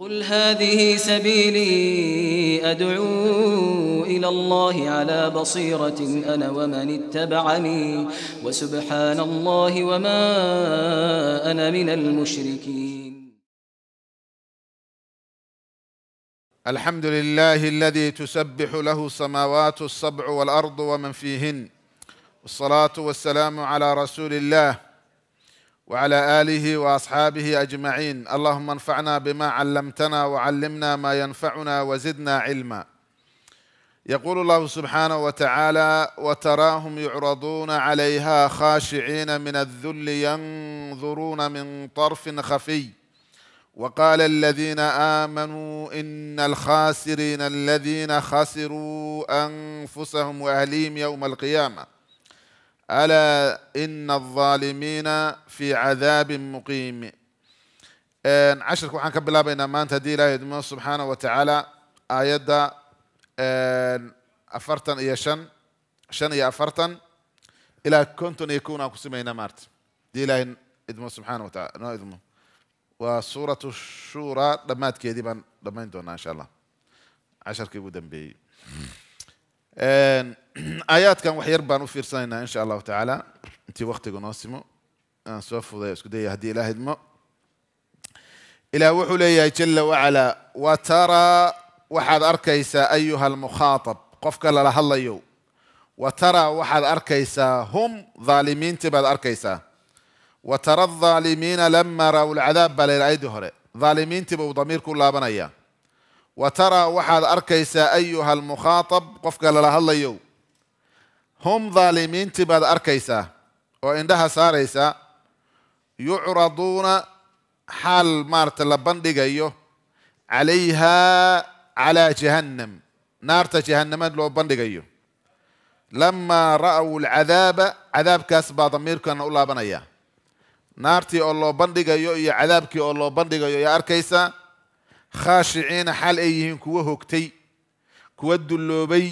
قل هذه سبيلي أدعو إلى الله على بصيرة أنا ومن اتبعني وسبحان الله وما أنا من المشركين الحمد لله الذي تسبح له السماوات السبع والأرض ومن فيهن والصلاة والسلام على رسول الله وعلى اله واصحابه اجمعين اللهم انفعنا بما علمتنا وعلمنا ما ينفعنا وزدنا علما يقول الله سبحانه وتعالى وتراهم يعرضون عليها خاشعين من الذل ينظرون من طرف خفي وقال الذين امنوا ان الخاسرين الذين خسروا انفسهم واهليهم يوم القيامه الا ان الظالمين في عذاب مقيم ان كبلا بين ما انت دي الله سبحانه وتعالى ايدا افرتن يا شن شن يا افرتن الى كنتن يكون اكو سمينا مارت دي الله سبحانه وتعالى وسورة الشورى لما تكيدي بان دمين دونا ان شاء الله عشر كيبو دنبي آه، آيات كان وحير بانو في رسالنا إن شاء الله تعالى أنت وقتك ناسمو أنا آه، سوف ضيع سكدة يهدي إلى هدمة إلى وحولي يا جل وعلا وترى وحد أركيس أيها المخاطب قف كلا له الله يو وترى وحد أركيس هم ظالمين تبع أركيس وترى الظالمين لما رأوا العذاب بل العيد هري ظالمين تبعوا ضمير كل بنيه وترى وحد أركيسا أيها المخاطب قف قال له الله يو هم ظالمين تباد أركيسا وعندها ساريسا يعرضون حال مارت لبندق أيوه عليها على جهنم نار جهنم لو بندق أيوه. لما رأوا العذاب عذاب كاس بعض ضمير كان الله بنيا نارتي الله بندق أيوه عذابك الله بندق أيوه يا أيوه، أركيسا khaashiciina xal ay yihiin kuwo hogtay kuwo dulloobay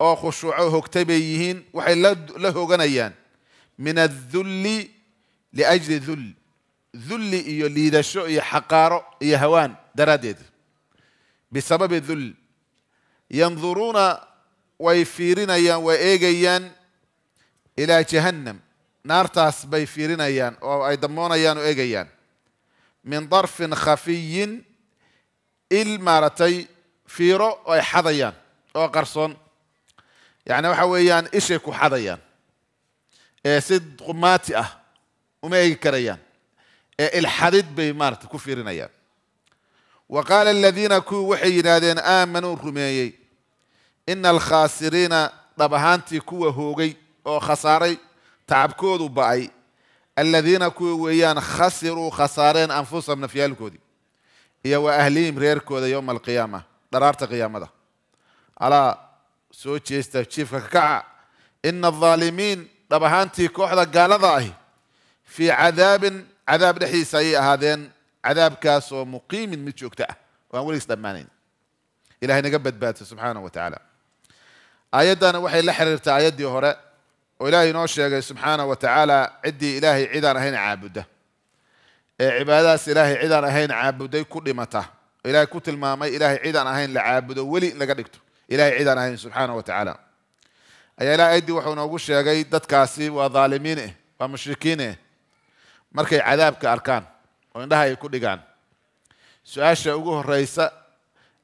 oo khushuuco hogtay bay yihiin waxay la hoganayaan min adulli liajli dull dulli iyo liidasho iyo xaqaaro iyo hawaan daraaddeed bisababi dull yanduruuna way fiirinayaan way eegayaan ilaa jahannam naartaas bay fiirinayaan oo ay damoonayaan oo eegayaan min darfin khafiyin إل مارتي فيرو أي حضيان أو قرصون يعني وحويان إشيكو حضيان إيه سيد قماتي أه وما كريان إيه الحديد بمارت كفيرين أيان وقال الذين كو وحي نادين آمنوا رميي إن الخاسرين طبهانتي كو هوغي أو خساري تعبكود باي الذين كو ويان خسروا خسارين أنفسهم نفيا الكودي يا وأهليم ريركو ذا يوم القيامة ضررت قيامة على سوتشي استفشيف كعا إن الظالمين طبعا أنتي كوحدة قال ظاهي في عذاب عذاب دحي سيئة هذين عذاب كاس ومقيم متشوك تاء وأنا إسلامانين إلى هنا قبت بات سبحانه وتعالى آيات وحي لحررت آيات دي هراء وإلهي نوشي سبحانه وتعالى عدي إلهي عيدان هنا عابده عبادات إلهي عيدان أهين عابدوا كل متى إلهي كتل ما ما إلهي عيدان أهين لعابدوا ولي لقديكتو إلهي عيدان أهين سبحانه وتعالى أي لا أدي وحنا وش يا جاي دت كاسي وظالمينه ومشركينه مركي عذاب كأركان وإن هاي كل جان سؤال أقوله الرئيس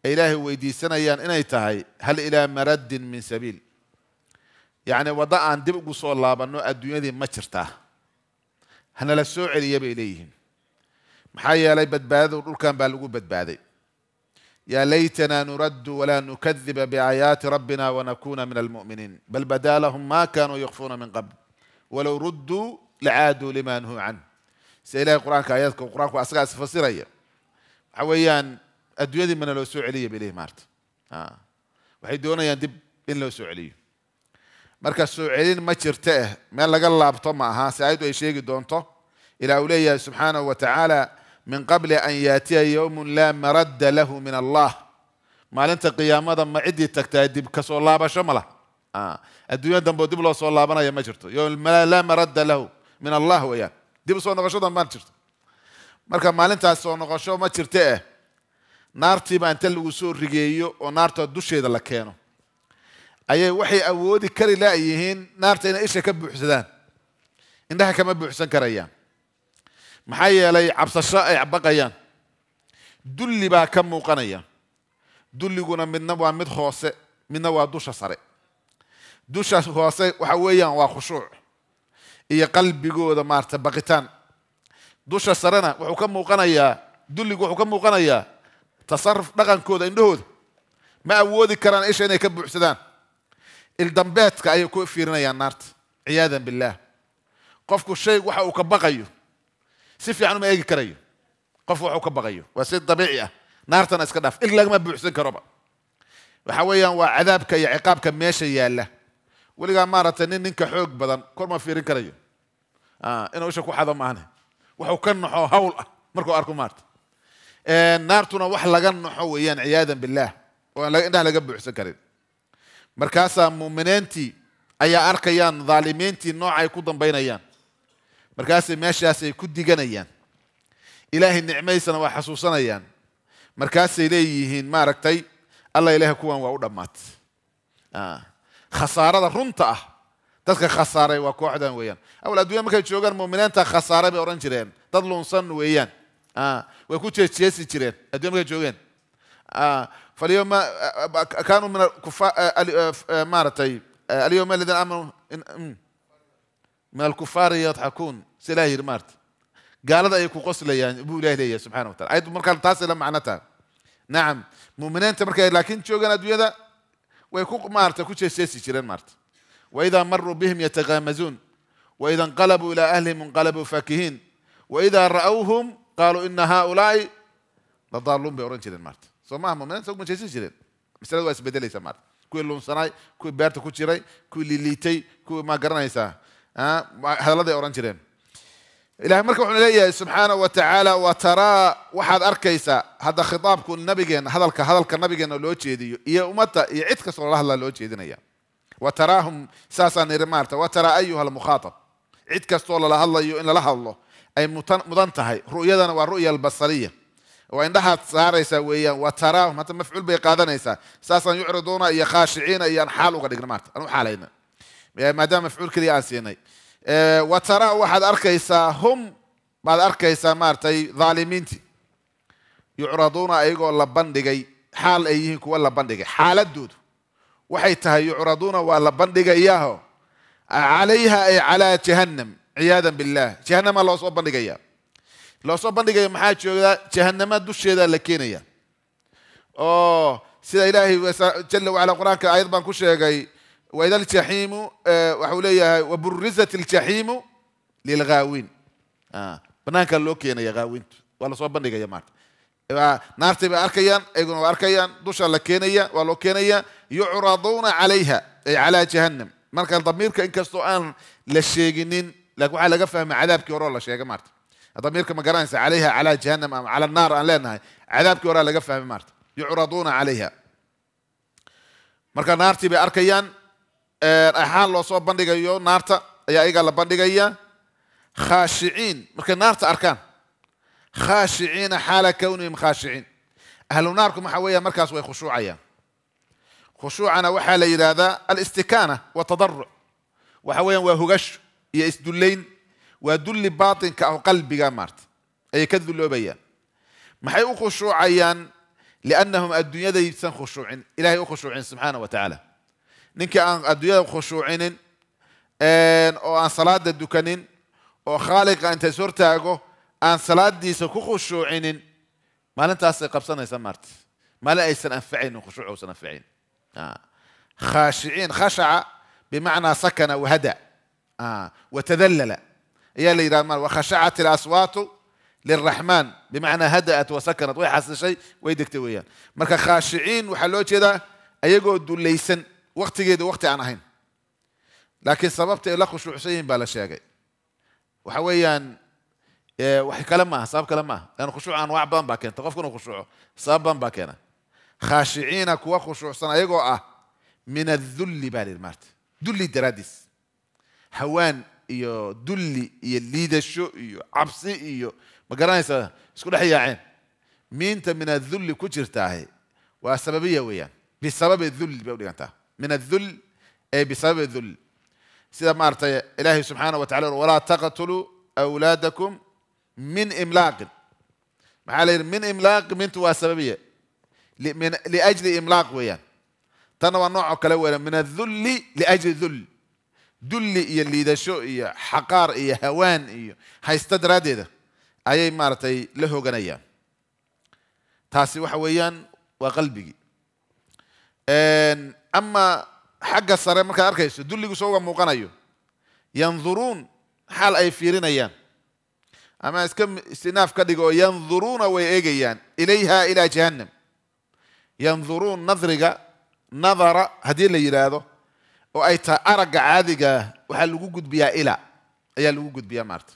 إلهي ويدي سنة يان إنا يتهاي هل إلى مرد من سبيل يعني وضع عن دبق صلى الله بنو الدنيا دي ما شرتها هنا لسوع اللي إليهم محايا لي بدباد وركان بالقول بدبادي يا ليتنا نرد ولا نكذب بآيات ربنا ونكون من المؤمنين بل بدا لهم ما كانوا يخفون من قبل ولو ردوا لعادوا لما نهوا عنه سيلا القرآن كآيات القرآن وأسرع سفسر أيه حويان أدويدي من الوسوع سعلي بليه مارت ها آه. وحيدونا يندب إن لو سعلي مركز سعلين ما ترتأه ما لقى الله بطمع ها سعيدوا يشيق دونته إلى أولياء سبحانه وتعالى من قبل أن يأتي يوم لا مرد له من الله maalinta qiyaamada ma cidii tagtaa dib kasoo laabasho ma lah adduunya dambe dib loo soo laabanaya ma jirto laa maradda lahu min allah weyaan dib soo noqoshoda ma jirto marka maalintaas soo noqosho ma jirte eh naartiiba inta lagu soo rigeeyo oo naarta dusheeda la keeno ayay waxay awoodi kari laayihiin naarta inay isha ka buuxsadaan indhaha kama buuxsan karayaan maxaa yeelay cabsasho ay baqayaan dulli baa ka muuqanaya dulliguna midna waa mid hoose midna waa dusha sare dusha hoose waxa weeyaan waa khushuuc iyo qalbigooda maarata baqitaan dusha sarena wuxuu ka muuqanayaa dulligu wuxuu ka muuqanayaa tasaruf dhaqankooda indhahooda ma awoodi karaan isha inay ka buuxsadaan ildambeedka ayay ku fiirinayaan naarta ciyaadan billaah qofku shay waxa uu ka baqayo سيفي يعني ما يجي كريو قف وحوك بغيو وسيد طبيعية نارتنا اسكداف إلا ما بيحسن كربا وحويا وعذابك يا عقابك ماشي يا الله ولقى مارة نين كحوق بدن كل ما في ركريو آه إنا وش أكو حدا معنا وحوك النحو هول مركو أركو مارت آه نارتنا وح لقن حويا عياذا بالله وإن لا لقب بيحسن كريم مركاسا مؤمنينتي أي أركيان ظالمينتي نوع يكون بين أيان markaasay meeshaasay ku diganayaan ilaahay nicmaysana waa xasuusanayaan markaasay leeyihiin maaragtay alla ilaah kuwan waa u dhammaat khasaarada runta ah dadka khasaaray waa kooxdan weeyaan awal addunya markay joogaan muuminiinta khasaaray bay odhan jireen dad lunsan weeyaan way ku jeesjeesi jireen addunya markay joogeen فاليوم كانوا من الكفار مارتي اليوم الذين امنوا من الكفار يضحكون سلاير مارت قال هذا يكون لي يعني ابو لا يا سبحانه وتعالى ايضا مركا تاسلا معناتها نعم مؤمنين انت مركا لكن شو قال ادويه ذا ويكون مارت كل شيء سيسي شيلان مارت واذا مروا بهم يتغامزون واذا انقلبوا الى اهلهم انقلبوا فاكهين واذا راوهم قالوا ان هؤلاء لضالون بأورنج شيرين مارت سو ما هم مؤمنين سو كل شيء سيسي شيلان مثلا واسبدل ليس مارت كل لون صناي كل بيرت كل شيء كل ليتي كل ما قرنا يساه هذا الذي أورانجرين إله مركب عليا سبحانه وتعالى وترى واحد أركيسا هذا خطاب كل نبيجين هذا الك هذا الك نبيين اللوجيدي يا أمته يعتك صلى الله عليه وسلم يا وتراهم ساسا نرمارتا وترى أيها المخاطب عتك صلى الله عليه إن الله الله أي مضنتهاي رؤيا والرؤيا البصرية وإن دهت سارة سوية وتراهم حتى مفعول بقادة ساسا يعرضون يخاشعين ينحالوا قد نرمارتا أنا حالينا maadaama mafcuulkeedii aan siinay wa taraa waxaad arkaysaa hum baad arkaysaa maaratay dhaalimiintii yucraduuna ayagoo la bandhigay xaal ay yihiin kuwa la bandhigay xaaladoodu waxay tahay yucraduuna waa la bandhigayaao calayha ay calaa jahannam ciyaadan billaah jahanamaa loo soo bandhigayaa loo soo bandhigaya maxaa joogaa jahanama dusheedaa la keenaya oo sida ilaahay jala wacala qur-aanka aayad baan ku sheegay وإذا الجحيم آه، وحوليها وبرزت الجحيم للغاوين آه بنان كان لوكي يعني أنا يغاوين ولا صوب بنيجا يا مارت نار تبي أركيان يقولوا أركيان دوش على كينيا ولا كينيا يعرضون عليها أي على جهنم ما كان ضمير كان للشيجنين لكو على قفها مع عذاب كورولا الله شيء يا مارت ضميرك ما قرانس عليها على جهنم على النار أن لنا عذاب كورولا الله قفها مارت يعرضون عليها مركا نار تبي أركيان أحال لو صوب بندق يو نارتا يا إيجا لبندق يا خاشعين مركن نارتا أركان خاشعين حال كونهم خاشعين أهل ناركم محوية مركز ويخشوعيا خشوعنا وحال إلى الاستكانة والتضرع وحوية وهجش يا إسدلين ودل باطن قلب كقلب مارت أي كذب اللي بيان ما هي خشوعيا لأنهم الدنيا ذي خشوعين إلهي خشوعين سبحانه وتعالى نك أن أدوية خشوعين أو أن صلاة الدكانين أو خالق أن تزور تاجو أن صلاة دي سكو خشوعين ما لن تاسق قبصنا يا سمرت ما لا أي سنفعين وخشوع وسنفعين آه. خاشعين خشع بمعنى سكن وهدى آه. وتذلل يا اللي مال وخشعت الأصوات للرحمن بمعنى هدأت وسكنت ويحصل شيء ويدكتويا مرك خاشعين وحلوت كذا أيجو دوليسن ليسن وقتيجي وقتي أنا هين لكن سببت إلى خش الحسين بلا شيء جاي وحويا إيه، وحي كلام ما سبب كلام ما أنا خشوع أنا وعبان باكين تقف كنا خشوع سبب باكينا خاشعين أكو خشوع صنع يجوا أه من الذل بعد المرت ذل دراديس حوان يو ذل يليد الشو يو عبسي يو ما قرأني سا شكون حيا عين مين من الذل كجرتاه والسببية ويا بسبب الذل بقولي أنت من الذل أي بسبب الذل سيدة مارتا إلهي سبحانه وتعالى ولا تقتلوا أولادكم من إملاق معالي من إملاق من توا سببية من لأجل إملاق ويان تنوى نوع كلا من الذل لأجل ذل dulli iyo liidasho شو xaqaar حقار hawaan هوان haysta هاي استدراد maaragtay la hooganayaan taasi waxa weeyaan waa qalbigii ama xagga sare markaad arkayso dulligiisa uga muuqanayo yanduruun xaal ay fiirinayaan ama iska istinaaf ka dhigo oo yanduruuna way eegayaan ilayha ilaa jahannam yanduruun nadriga nadara haddii la yidhaahdo oo ay tahay aragga caadigaah waxaa lagu gudbiyaa ilaa ayaa lagu gudbiyaa maarta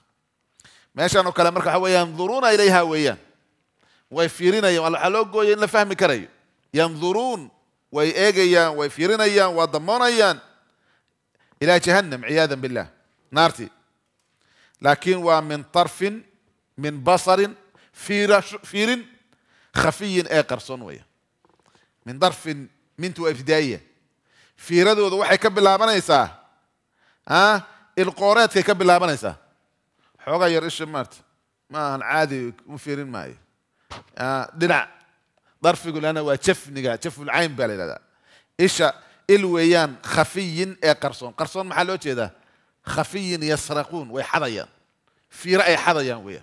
meeshan oo kale marka waxa weya yanduruuna ilayha weeyaan way fiirinayaan waxaa loo gooya in la fahmi karayo yanduruun ويأجيان ويفيرنيان وضمنيان إلى جهنم عياذا بالله نارتي لكن ومن طرف من بصر فير فير خفي آخر صنوية من طرف من تو ابتدائية في ردو ذو وحي كبل لابنيسا ها القرات كبل لابنيسا حغير ايش مرت ما عادي مفيرين ماي ها آه، دلع ظرف يقول أنا وتف نجا تف العين بالي هذا إيش الويان خفي إيه قرصون قرصون محلوت هذا إيه خفي يسرقون ويحضيا في رأي حضيا ويا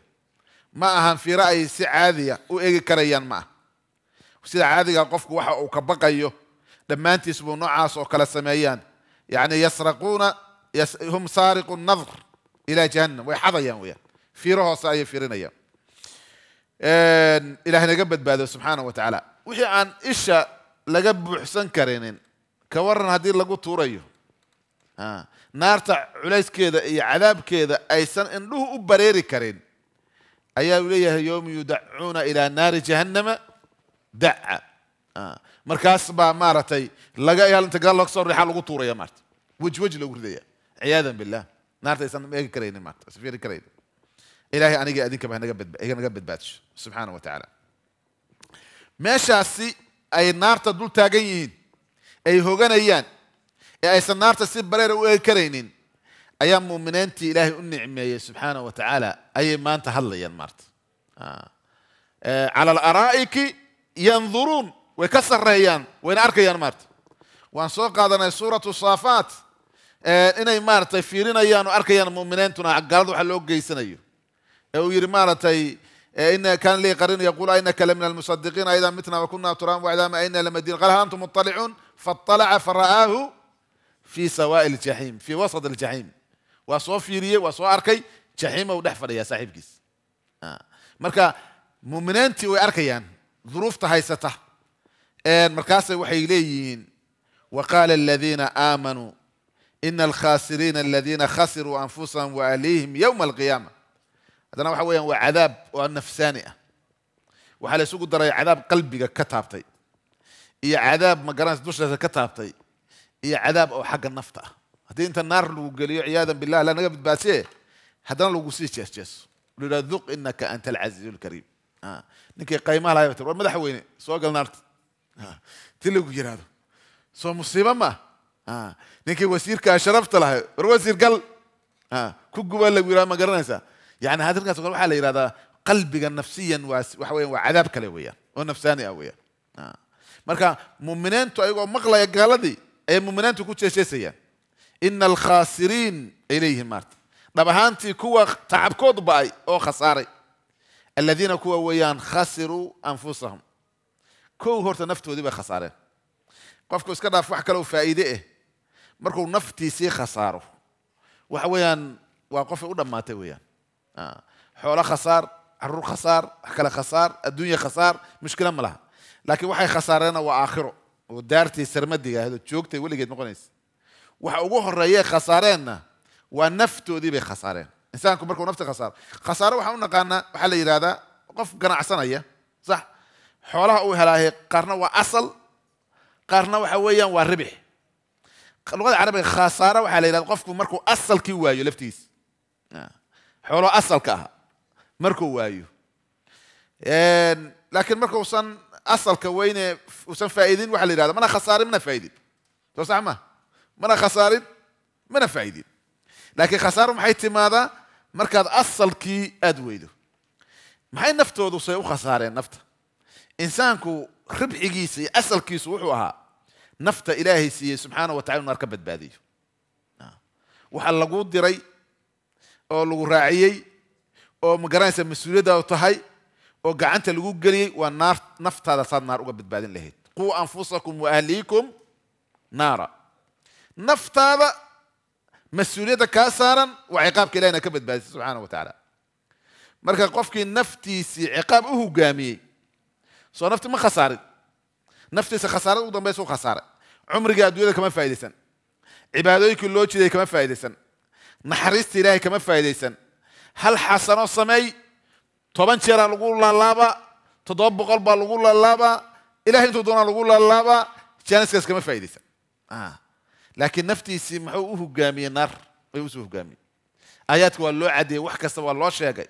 ما أهم في رأي سعادية وإيه كريان ما سيد عادي قفك وح وكبقى يو لما أنت يسبو نعاس وكلا سميان يعني يسرقون يس هم سارق النظر إلى جهنم ويحضيا ويا في رهو سعي في رنيان إلهنا قبت بعد سبحانه وتعالى وحي عن إيش لقب حسن كرينين كورن هذه لقو توريه ها نار تاع عليس كذا اي عذاب كذا اي سن ان له بريري كرين ايا وليه يوم يدعون الى نار جهنم دع اه مركاس با مارتي لقى يا انت قال لك صور حال توريه مارت وجوج لو عياذا بالله نار تاع سن كرين مارت سفير كرين إلهي أنا جا أدين كمان جبت بقى. أنا جبت باتش سبحانه وتعالى ماشي أسي أي نار تدل تاجين أي هو جن أيان أي سنار تسيب برير وكرينين أيام مؤمنين تي إلهي النعمة سبحانه وتعالى أي ما أنت هلا يا مرت آه. آه. على الأرائك ينظرون ويكسر ريان وين أرك يا مرت وان سوق هذا سورة الصافات آه. إن مرت في رينا يان وأرك يا مؤمنين تنا عقاد وحلوق جيسنا يو او يري مالتي ان كان لي قرين يقول انك لمن المصدقين ايضا متنا وكنا ترام واذا ما انا لمدين قال انتم مطلعون فاطلع فرآه في سواء الجحيم في وسط الجحيم وصوفيري وصواركي جحيم ودحفر يا صاحب كيس آه. مركا مؤمنين تي واركيان يعني، ظروف تهيسته ان مركاس وحي ليين وقال الذين امنوا ان الخاسرين الذين خسروا انفسهم واليهم يوم القيامه هذا هو عذاب ونفساني والنفسانية سوق درى عذاب قلبي كتابتي يا إيه عذاب ما قرانس دوش كتابتي يا إيه عذاب او حق النفطة هذي انت النار لو قال عياذا بالله لا نقبل باسيه هذا لو قصيت جس جس ذوق انك انت العزيز الكريم ها آه. نكي قيمة لا يفتر ماذا حويني سوق النار آه. تلقوا جيرانه سو مصيبه ما ها آه. نكي وسير كاشرفت لها وسير قال ها آه. كوكو ولا ما قرانسه يعني هذا الناس يقول على هذا قلبك نفسيا وحويا وعذابك لي ويا ونفساني اويا آه. مركا مؤمنين تو ايغو مقلا يا غلدي اي مؤمنين تو سيا ان الخاسرين اليه مات دابا هانتي كو تعب كود باي او خسارة الذين كو ويان خسروا انفسهم كو هورت نفتو دي بخساره قفكو اسكدا فواحد كلو فائده إيه. مركو نفتي سي خساره وحويان وقف ودماتي ويان آه. حوله خسار عرور خسار أكله خسار الدنيا خسار مشكلة ملها لكن واحد خسارنا أنا وآخره ودارتي سرمدي هذا تشوكتي ولي قد مقنيس وحوقوه الرياء خسارة أنا ونفته دي بخسارة إنسان كبرك ونفته خسارة خسارة وحاولنا قلنا وحل إيرادة وقف قنا عسنا إياه صح حوله أوي هلاه قرنا وأصل قرنا وحويا وربح اللغة العربية خسارة وحل إيرادة وقف كبرك أصل كيوايو يلفتيس آه. xoolo asalka ahaa markuu waayo laakiin marka usan asalka weyne usan faa'iidin waxa la yidhahda mana khasaarin mana faa'idin soo sax ma mana khasaarin mana faa'idin laakiin khasaaro maxay timaadaa markaad asalkii aad weydo maxay naftoodu say u khasaareen nafta insaanku ribxigiisa iyo asalkiisu wuxuu ahaa nafta ilaahay siiyey subxaana wa tacala inuu ka badbaadiyo waxa laguu diray oo lagu raaciyey oo magaranaysa mas-uuliyaddaadu tahay oo gacanta lagu geliyey waa naar naftaada saad naar uga badbaadin lahayd quu anfusakum wa ahliikum naara naftaada mas-uuliyadda kaa saaran waa ciqaabka ilahina ka badbaadisay subxaana wa tacaala marka qofkii naftiisii ciqaab u hogaamiyey soo nafti ma khasaarin naftiisa khasaarad ugu dambaysa u khasaaray cumrigai adduunyada kama faa'idaysan cibaadooyinkii loo jiday kama faa'idaysan naxariista ilaahay kama faa'idaysan hal xasano samey toban jeeraa lagu laalaabaa toddoba boqol baa lagu laalaabaa ilahay intuu doonaa lagu laalaabaa jaaniskaas kama faa'idaysan laakiin naftiisii muxuu u hogaamiyey naar ayuu usoo hogaamiyey aayaadka waa loo cadeeyey wax kasta waa loo sheegay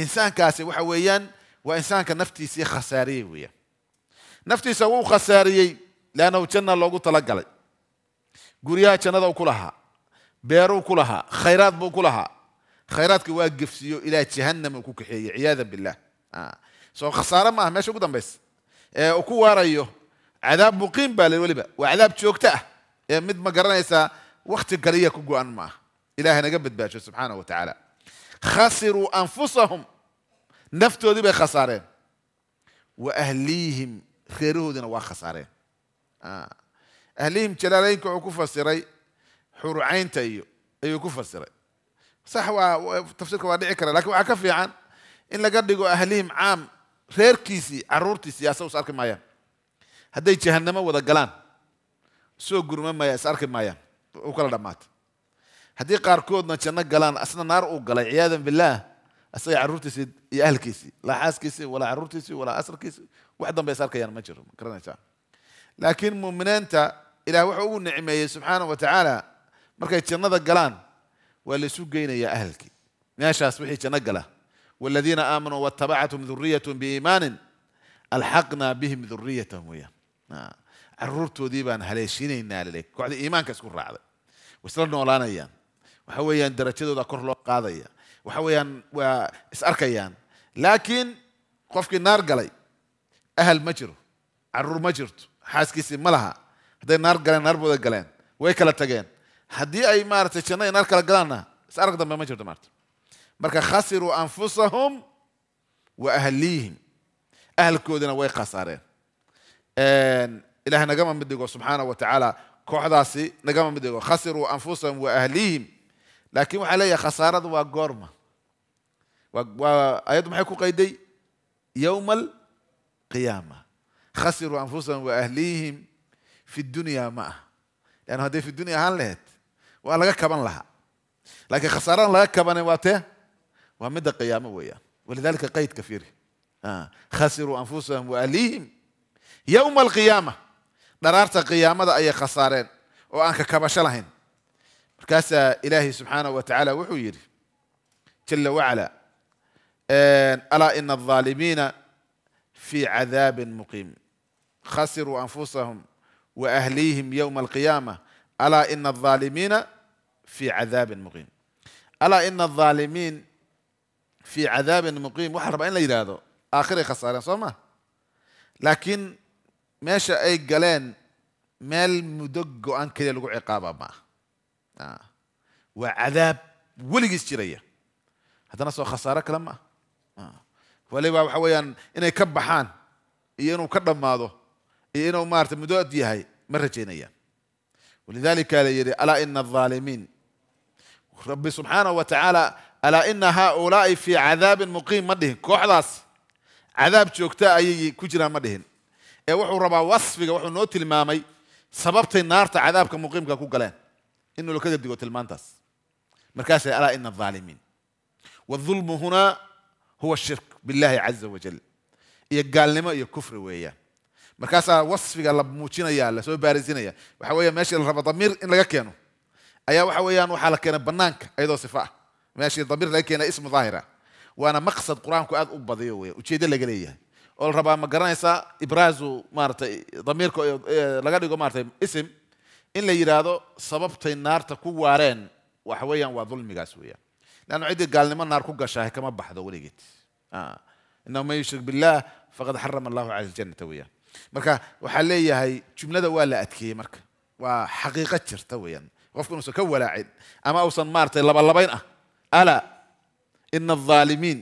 insaankaasi waxa weeyaan waa insaanka naftiisii khasaariyey weeyaan naftiisa wuu khasaariyey leannahu janna loogu talagalay guryaha jannada u ku lahaa بيرو كلها خيرات بو كلها خيرات كي واقف سيو الى جهنم كوك حي عياذا بالله آه. سو خساره ما ماشي قدام بس إيه وكو وارايو عذاب مقيم بالي وعذاب تشوكتا إيه مد ما قرانيسا وقت قريه كوكو ان ما الهنا قبت باشو سبحانه وتعالى خسروا انفسهم نفتو دي بخساره واهليهم خيرو دينا وخساره آه. اهليهم تلالينكو عكوفا سيري حور عين تيو أيو كفر سرى صح وتفسيرك واضح كره لكن عكف عن إن لقدر يقول أهلهم عام غير كيسي عرورتي سياسة وسارك مايا هدي جهنم وذا جلان سو جرم مايا سارك مايا وكل دمات هدي قاركود نشنا جلان أصلا نار أو جلا عيادا بالله أصي عرورتي سيد يا كيسي لا حاس كيسي ولا عرورتي سيد ولا أسر كيسي واحد ما يعني ما جرم كرنا لكن مؤمن أنت إلى وحول نعمة سبحانه وتعالى markay jannada galaan waa laysu geynayaa ahalkii meeshaas wixii janno gala waladiina aamanuu wattabacathum duriyatun biiimaanin alxaqnaa bihim duriyatahum weeyaan caruurtoodii baan haleeshinaynaa lile kooxda iimaanka isku raacday waisla noolaanayaan waxa weeyaan darajadooda kor loo qaadaya waxa weeyaan waa is arkayaan laakiin qofkii naar galay ahal ma jiro caruur ma jirto xaaskiisii ma laha hadday naar galeen naarbooda galeen way kala tageen هدي أي مارت شنا ينارك الجلنا سارك دم ما جرت مارت مركا خسروا أنفسهم وأهليهم أهل كودنا وي خسارين إن إلهنا جمع بدقو سبحانه وتعالى كوحداسي نجمع بدقو خسروا أنفسهم وأهليهم لكن علي خسارة وقرمة وأيضا ما يكون قيدي يوم القيامة خسروا أنفسهم وأهليهم في الدنيا ما يعني هذه في الدنيا هان waa laga kaban lahaa laakiin khasaaradan laga kabana waa tee waa midda qiyaamo weeyaan walidalika qaydka fiiri khasiruu anfusahum waaaliihim yowma alqiyaama dharaarta qiyaamada ayay khasaareen oo aan ka kabasho lahayn markaasaa ilaahay subxaanahu wa tacaala wuxuu yidhi jala wacala alaa ina alظaalimiina fi cadaabin muqiim khasiruu anfusahum waahliihim yowma alqiyaama ألا إن الظالمين في عذاب مقيم ألا إن الظالمين في عذاب مقيم وحرب أين هذا آخر خسارة صوما لكن ماشى أي قلان مال مدق أن كده لقوا عقابة ما آه. وعذاب ولي جسرية هذا نصو خسارة كلام آه. ولي وحويا إن يكبحان ينو baxaan iyo inuu ka dhammaado iyo inuu maarata muddo ولذلك قال يري ألا إن الظالمين ربي سبحانه وتعالى ألا إن هؤلاء في عذاب مقيم مدهن كوحداس عذاب جوكتا أي كجرا مدهن إيه وحو ربا وصفك وحو نوت المامي سببت النار عذاب كمقيم كاكو قلان إنه لكذا ديو تلمانتاس مركاش ألا إن الظالمين والظلم هنا هو الشرك بالله عز وجل يقال إيه لما يكفر إيه وياه markaasaa wasfiga la muujinaya so, la soo baarisinaya waxa weya meeshii la raba damiir in laga keeno ayaa waxa weeyaan waxaa la keenay banaanka iyadoo sifa ah meeshii damiir laga keenay ismu daahira waana maqsad qur-aanku aad u badiyo weya ujeedo laga leeyahay oo la rabaa ma garanaysaa ibraazu maaratay damiirka laga dhigo maaratay isim in la yidhaahdo sababtay naarta ku waareen waxa weeyaan waa dulmigaas weeyaan lannu ciddii gaalnimo naar ku gashaa kama baxdo weligeed innahu man yushrik billah faqad xarama allahu cala aljanata weeyaan marka waxaa leeyahay jumlada waa la adkeeyey marka waa xaqiiqo jirta weeyaan qofku inuusan ka walaacin ama uusan maaratay labalabayn ah alaa ina alaalimiin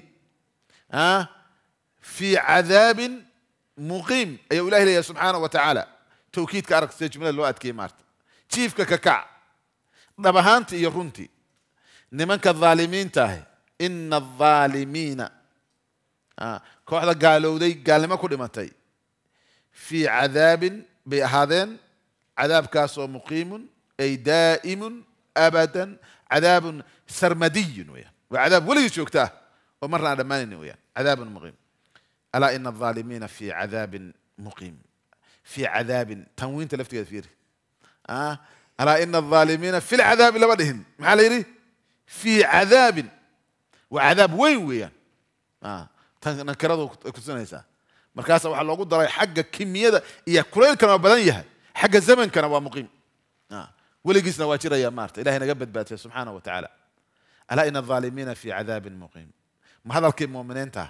fii cadaabin muqiim ayaa ilahi leeyahay subxaana wa tacaala tawkiidka arag sida jumlada loo adkeeyey maarta jiifka kakac dhab ahaantii iyo runtii nimanka dhaalimiinta ahi ina alaalimiina kooxda gaalowday gaalnimo ku dhimatay في عذاب بهذين عذاب كاسو مقيم أي دائم أبدا عذاب سرمدي ويا وعذاب ولا يشوكته ومرنا على ما ويا عذاب مقيم ألا إن الظالمين في عذاب مقيم في عذاب تنوين تلفت كثير آه ألا إن الظالمين في العذاب ما محل في عذاب وعذاب وين ويا آه تنكرضوا كتسنيسا مركزه واحد لوغو دراي حق كيميادا يا كوليل كان بدن يحي حق الزمن كان مقيم اه ولي جسنا واتيرا يا مارت الهي نقبد بات سبحانه وتعالى الا ان الظالمين في عذاب مقيم ما هذا المؤمنين انت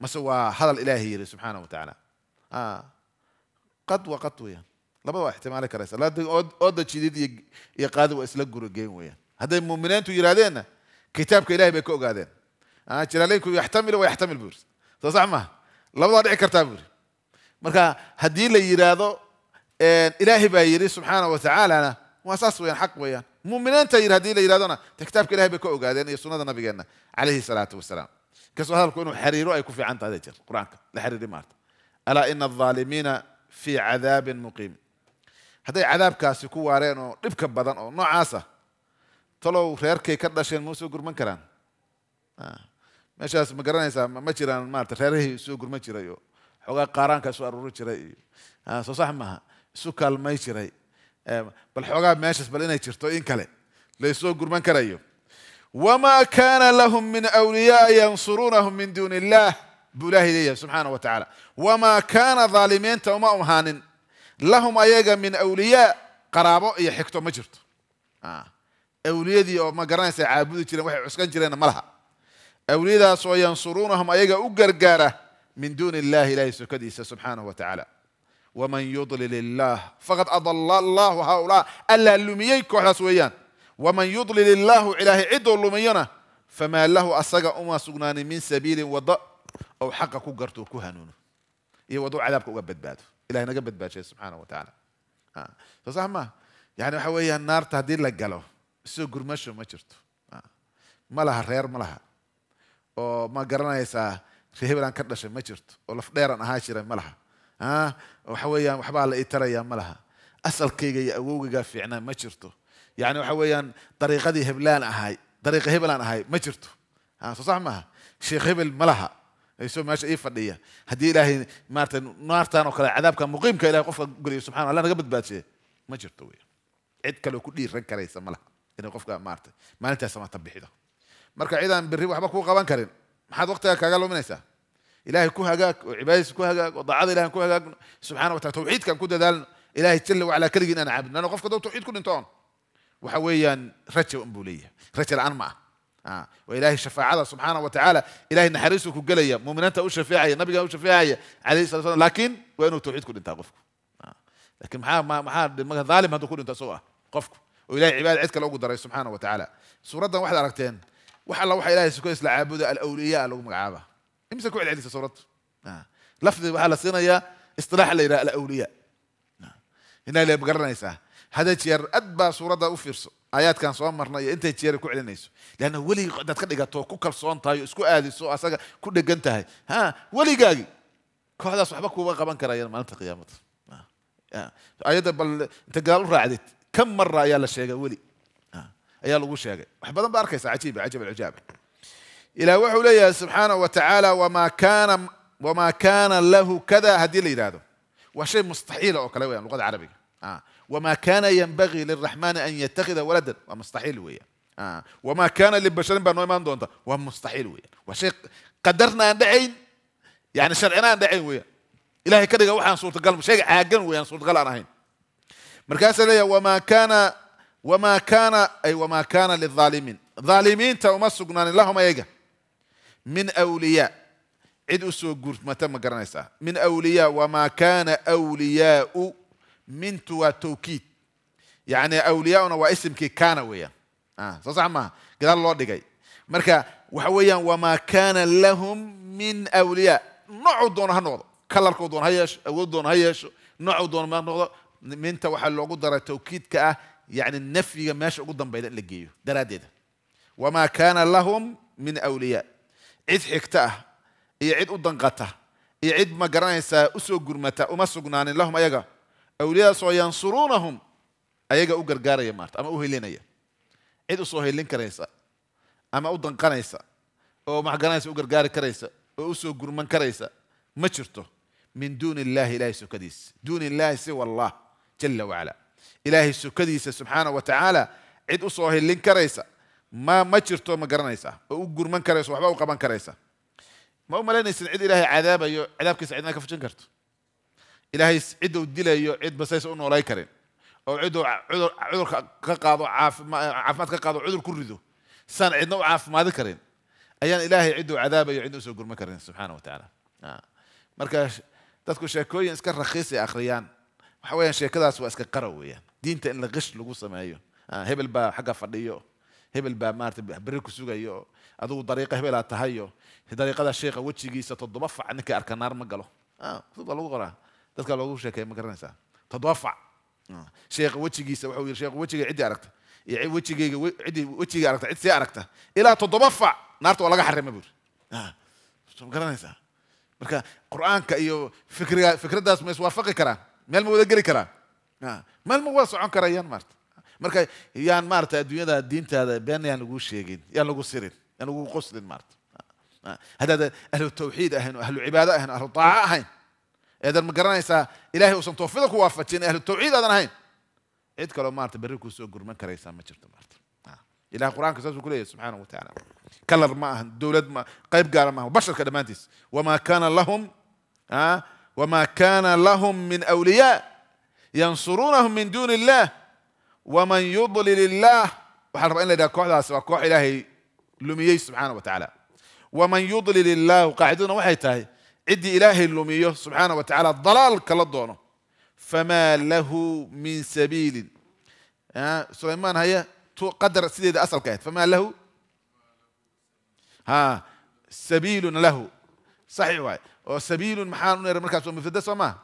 ما سوى هذا الالهي سبحانه وتعالى اه قد وقد ويا لا بد احتمال كرس لا شديد جديد يقاد واسلا غرغين ويا هذا المؤمنين تو يرادين كتاب كإلهي بكو قادين اه ترى يحتمل ويحتمل بورس صح ما labadaa dhici kartaa buuri marka haddii la yidhaahdo ilaahay baa yidhi subxaana wa tacaalana waa saas weyaan xaq weeyaan muuminiinta yidhi hadii la yidhahdona te kitaabka ilahay bay ka ogaadeen iyo sunnada nabigeenna calayhi salaatu wasalaam inkastoo hadalku inuu xiriiro ay ku fiican tahay jir qur-aanka la xiriiri maarta alaa ina alaalimiina fii cadaabin muqiim hadday cadaabkaasi ku waareen oo dhibka badan oo noocaas ah talow reerkay ka dhasheen muusoo gurman karaan meeshaas ma garanaysaa ma jiraan maarata reerahii soo gurma jiray oo xoogaa qaaraankaa soo aruuri jiray iyo soo sax maaha isu kaalmay jiray bal xoogaa meeshaas bal inay jirto in kale laysoo gurman karayo wamaa kaana lahum min awliyaa yansuruunahum min duuni illaah buu ilaahay leeyahay subxaana wa tacaala wamaa kaana dhaalimiinta uma umhaanin lahum ayaga min awliyaa qaraabo iyo xigto ma jirto awliyadii oo ma garanaysaa caabudi jireen waxay cuskan jireenna ma laha أوليداس وينصرونهم أيجا أجرجارة من دون الله لا يسكديس سبحانه وتعالى ومن يضلل الله فقد أضل الله هؤلاء ألا لميك وحسويان ومن يضلل الله إله عدو لمينا فما له أصدق أما سجنان من سبيل وضع أو حق كوكرتو كهنون إيه وضع على بكو قبت بعد إلى هنا قبت بعد سبحانه وتعالى ها آه. فصح ما يعني حوية النار تهدير لك قالوا سو قرمشو ما شرتو آه. ما لها خير ما لها oo ma garanaysaa reebelaan ka dhashay ma jirto oo lafdheeraan ahaa jira ma laha waxa weeyaan waxbaa la ii tarayaa ma laha asalkayga iyo awowgaygaa fiicnaa ma jirto yani waxa weeyaan dariiqadii heblaan ahay dariiqa hebelaan ahay ma jirto soo sax maaha sheekh hebel ma laha isoo meesha ii fadhiya haddii ilaahay maarata naartan oo kale cadaabka muqiimka ilahay qofka geliyo subxana allah naga badbaadiye ma jirto wey cid kaloo ku dhiiran karaysa ma laha inay qofka maarata maalintaas maanta bixido marka cidaan berri waxba ku qaban karin maxaad waqtigaa kaaga luminaysaa ilaahay ku hagaag oo cibaadadiisa ku hagaag oo daacada ilahan ku hagaagno subxana watala tawxiidkan ku dadaalno ilaahay jala wacalaa keligii inaan caabudno lana qofka doo tawxiid ku dhinto on waxa weeyaan raja un buu leeyahay raja la-aan ma ah waa ilaahay shafaacada subxaana wa tacaala ilaahay naxariisuu ku gelaya muuminiinta u shafeecaya nabigaa u shafeecaya calayhi salatu salam laakiin waa inuu tawxiid ku dhintaa qofku laakiin maxaa maxaa dhaalim hadduu ku dhinto isagoo ah qofku oo ilahay cibaada cid kale ugu daray subxaana wa tacaala suuraddan waxaad aragteen wax alla waxa ilaahay suko isla caabuda alawliyaa lagu magacaaba imse ku celcelisa suuraddu lafdi waxaa la siinayaa istilaaxa la yidhaha هنا اللي ma هذا جير أدبا صورة دا أفرس آيات كان صوان مرنا أنت جير كو علينا يسو لأن ولي قد تقدر تو كو كل صوان اسكو آدي سو أساقا كو دقنت ها ولي قاقي كو هذا صحبك هو قبان كرايا ما أنت نعم. آيات بل أنت قال كم مرة يا لشيقة ولي ayaa lagu sheegay wax badan ba arkaysa ajiib ajab alcajaab ilaah wuxuu leeyahay subxaanahu wa tacaala wamaa kaana wamaa kaana lahu kada haddii la yidhaahdo waa shay mustaxiila oo kale weyaan luqada carabiga wamaa kaana yanbagii liraxmaani an yattakhida waladan waa mustaxiil weeyaan wamaa kaana libasharin baa noo imaan doonta waa mustaxiil weeyaan waa shay qadarna aan dhacayn yani sharcina aan dhacayn weeyaan ilahay ka dhiga waxaan suurtagal sheega caagan weeyaan suurtagal aan ahayn markaasaa leeyahay wamaa kaana وما كان أي وما كان للظالمين ظالمين توما سجنان اللهم يجا من أولياء عد أسوء ما تم قرنيسا من أولياء وما كان أولياء من تو توكيد يعني أولياء واسم كي كان ويا آه صح ما قال الله دقي مركا وحويا وما كان لهم من أولياء نوع دون هنوض كلركو دون هيش أو هيش نوع دون ما نوض من توا حلوقو درى توكيد كأه يعني النفي ماشي قدام بيدق للجيو ده وما كان لهم من أولياء عيد حكتاه يعيد قدام قتاه يعيد ما قرانيسا أسو قرمتا وما سقنان لهم أيقا أولياء سو ينصرونهم أيقا أقرقار يا مارت أما أهلين أيا عيد أسو هيلين كريسا أما قدام قنيسا أو ما قرانيسا أقرقار كريسا أسو قرمان كريسا ما شرته من دون الله لا يسكديس دون الله سوى الله جل وعلا إلهي سكديس سبحانه وتعالى عد أصوه اللين كريسة ما ما تشرتو ما قرنيسة أقول من كريسة وحبا وقبا كريسة ما هو ملاني سن إلهي عذاب يو عذاب كيس عدنا كفتن كرت إلهي عدو الدلة يو عد بسيس أنه لا يكرين أو عدو عدو عدو كقاضو عاف ما عاف ما تكقاضو عدو كردو سن عدنا وعاف ما ذكرين أيان إلهي عدو عذاب يو عدو سو قرمكرين سبحانه وتعالى آه. مركش تذكر شكوين سكر رخيص يا أخريان حوين شيكذاس واسك قروية دينت إن الغش لقصة ما هيو آه هبل با حقا فرديو هبل با مارت بريكو سوغا يو أدو طريقة هبل أتهيو طريقة هذا الشيخ وجهي جيسة تضبفع عنك أركان نار مقالو آه تضع لغرا تذكر لغو شيكا مقرنسا تضبفع آه. شيخ وجهي جيسة وحوي شيخ وجهي عدي أركت يعي وجهي عدي وجهي أركت عد سي أركت إلا تضبفع نارتو ولغا حرمي بور آه مقرنسا مركا قرآن كأيو فكرة فكرة داس ميس وافقي كران meel ma wada geli karaa meel ma wada socon karaa yaan maarata marka yaan maarata adduunyada diintaada been yaan lagu sheegin yaan lagu sirin yaan lagu qoslin maarata haddaad ahlu tawxiid ahayn oo ahlu cibaado ahayn ahlu taaca ahayn eedan ma garanaysaa ilaahay uusan toofida ku waafajin ahlu tawxiid aadan ahayn cid kaloo maarata berri kuu soo gurman karaysaa ma jirto maarata إله قرآن كساس كل إيه سبحانه وتعالى كلر ما دولد ما قيب قال ما بشر كده مانتس وما كان لهم آه وما كان لهم من أولياء ينصرونهم من دون الله ومن يضلل الله وحال رأينا دا كوحدة سوى كوح إلهي لميه سبحانه وتعالى ومن يضلل الله قاعدون وحيته عدي إلهي لميه سبحانه وتعالى الضلال كالضونه فما له من سبيل آه، سليمان هي قدر سيدي أصل كهت فما له ها سبيل له صحيح oo sabiilun maxaan u eray markaas oo mubtada soo maaha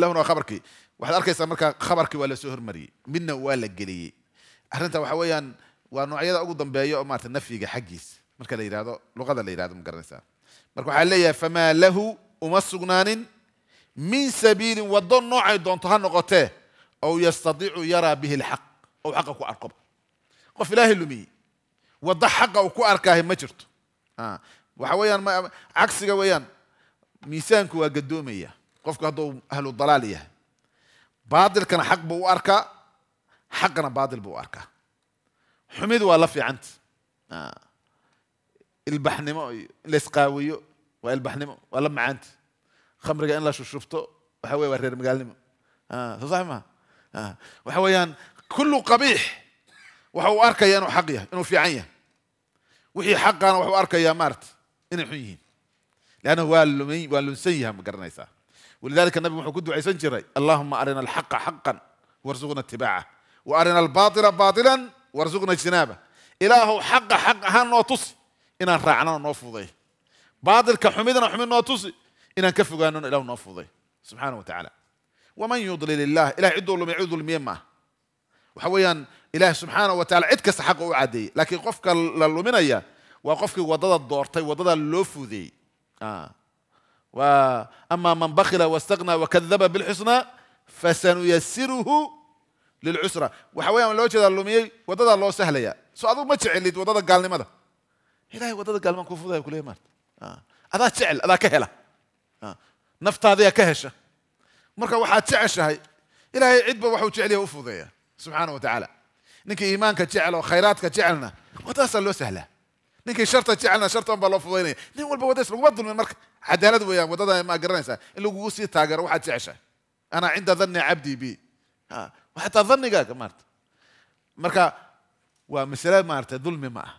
lahuna waa khabarkii waxaad arkaysaa markaa khabarkii waa la soo hormariyey midna waa la geliyey arrinta waxa weeyaan waa noocyada ugu dambeeya oo maarata nafyiga xaggiisa marka la yidhahdo luqada la yidhahdo ma garanaysaa marka waxaa leeyahay famaa lahu uma sugnaanin min sabiilin waddo noocay doonto ha noqotee ow yastadiicu yaraa bihi alxaq ou xaqa ku arkoba qof ilaahay lumiyey waddo xaqa uu ku arkaahay ma jirto waxa weeyaan cagsiga weeyaan ميسانك وقدومية قفك هذو أهل الضلالية باطل كان حق بواركا حقنا باطل بواركا حميد والله في عنت آه. البحني ما لسقاوي والبحني ولا ما عنت خمر قال لا شو شفته وحوي ورير مقال ما آه. صح ما آه. وحويان كله قبيح وحو اركيا انه حقيه انه في عينه وحي حقنا وحو يا مارت انه حيين لأنه والمي والمسيها مقرنيسا ولذلك النبي محمد كدو عيسان جري اللهم أرنا الحق حقا وارزقنا اتباعه وأرنا الباطل باطلا وارزقنا اجتنابه إله حق حق هان نوتس إن راعنا نوفضي باطل كحميدنا حميد نوتس إن كفوا قانون إله نوفضي سبحانه وتعالى ومن يضلل الله إله عدو لم يعود الميمة وحويا إله سبحانه وتعالى عدك استحقه عادي لكن قفك للمنيا وقفك وضد الدورتي وضد اللوفذي آه. وأما من بخل واستغنى وكذب بالحسنى فسنيسره للعسرة وحوايا من لوجه ذا اللومي وضد الله سهل يا سؤال ما تشعل لي وضد قال لي ماذا إلهي وضد قال من كفوضة يقول لي مال هذا آه. تشعل هذا كهلة آه. نفط هذه كهشة مركا واحد تشعش هاي إلهي عدبة واحد تشعل يا سبحانه وتعالى إنك إيمانك تشعل وخيراتك تشعلنا وتصل له سهله ninkii sharta jecelna shartan baa loo fudaynaya nin walba wadays laguma dulmi marka cadaalad weeyaan waddada ma garanaysaa in lagugu sii taageero waxaad jeceshahay anaa cinda dhanni cabdi bi xataa dhanigaaga maarata marka waa masale maarata dulmi ma ah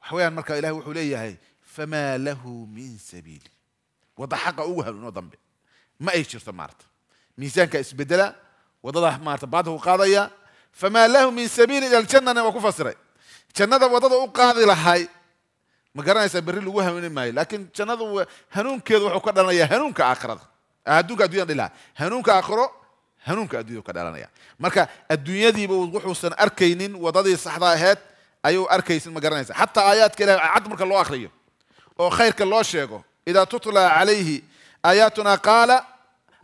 waxa weeyaan marka ilahi wuxuu leeyahay famaa lahu min sabiili wadda xaqa ugu hanuuno dambe ma ay jirto maarata miisaanka isbedela waddadaa maarata baadka qaadaya famaa lahu min sabiili ila aljannana waa ku fasiray جنده وضد قاضي لهاي ما قرنا يسبر له وها من ماي لكن جنده هنون كذا وحقد لنا يا هنون كآخرة هادو كدو يلا هنون كآخرة هنون كأدو كذا لنا يا مركا الدنيا دي بوضوح وصل أركينين وضد الصحراء هات أيو أركيسن ما قرنا حتى آيات كذا عد مرك الله آخرية أو خير كالله شيخو إذا تطلع عليه آياتنا قال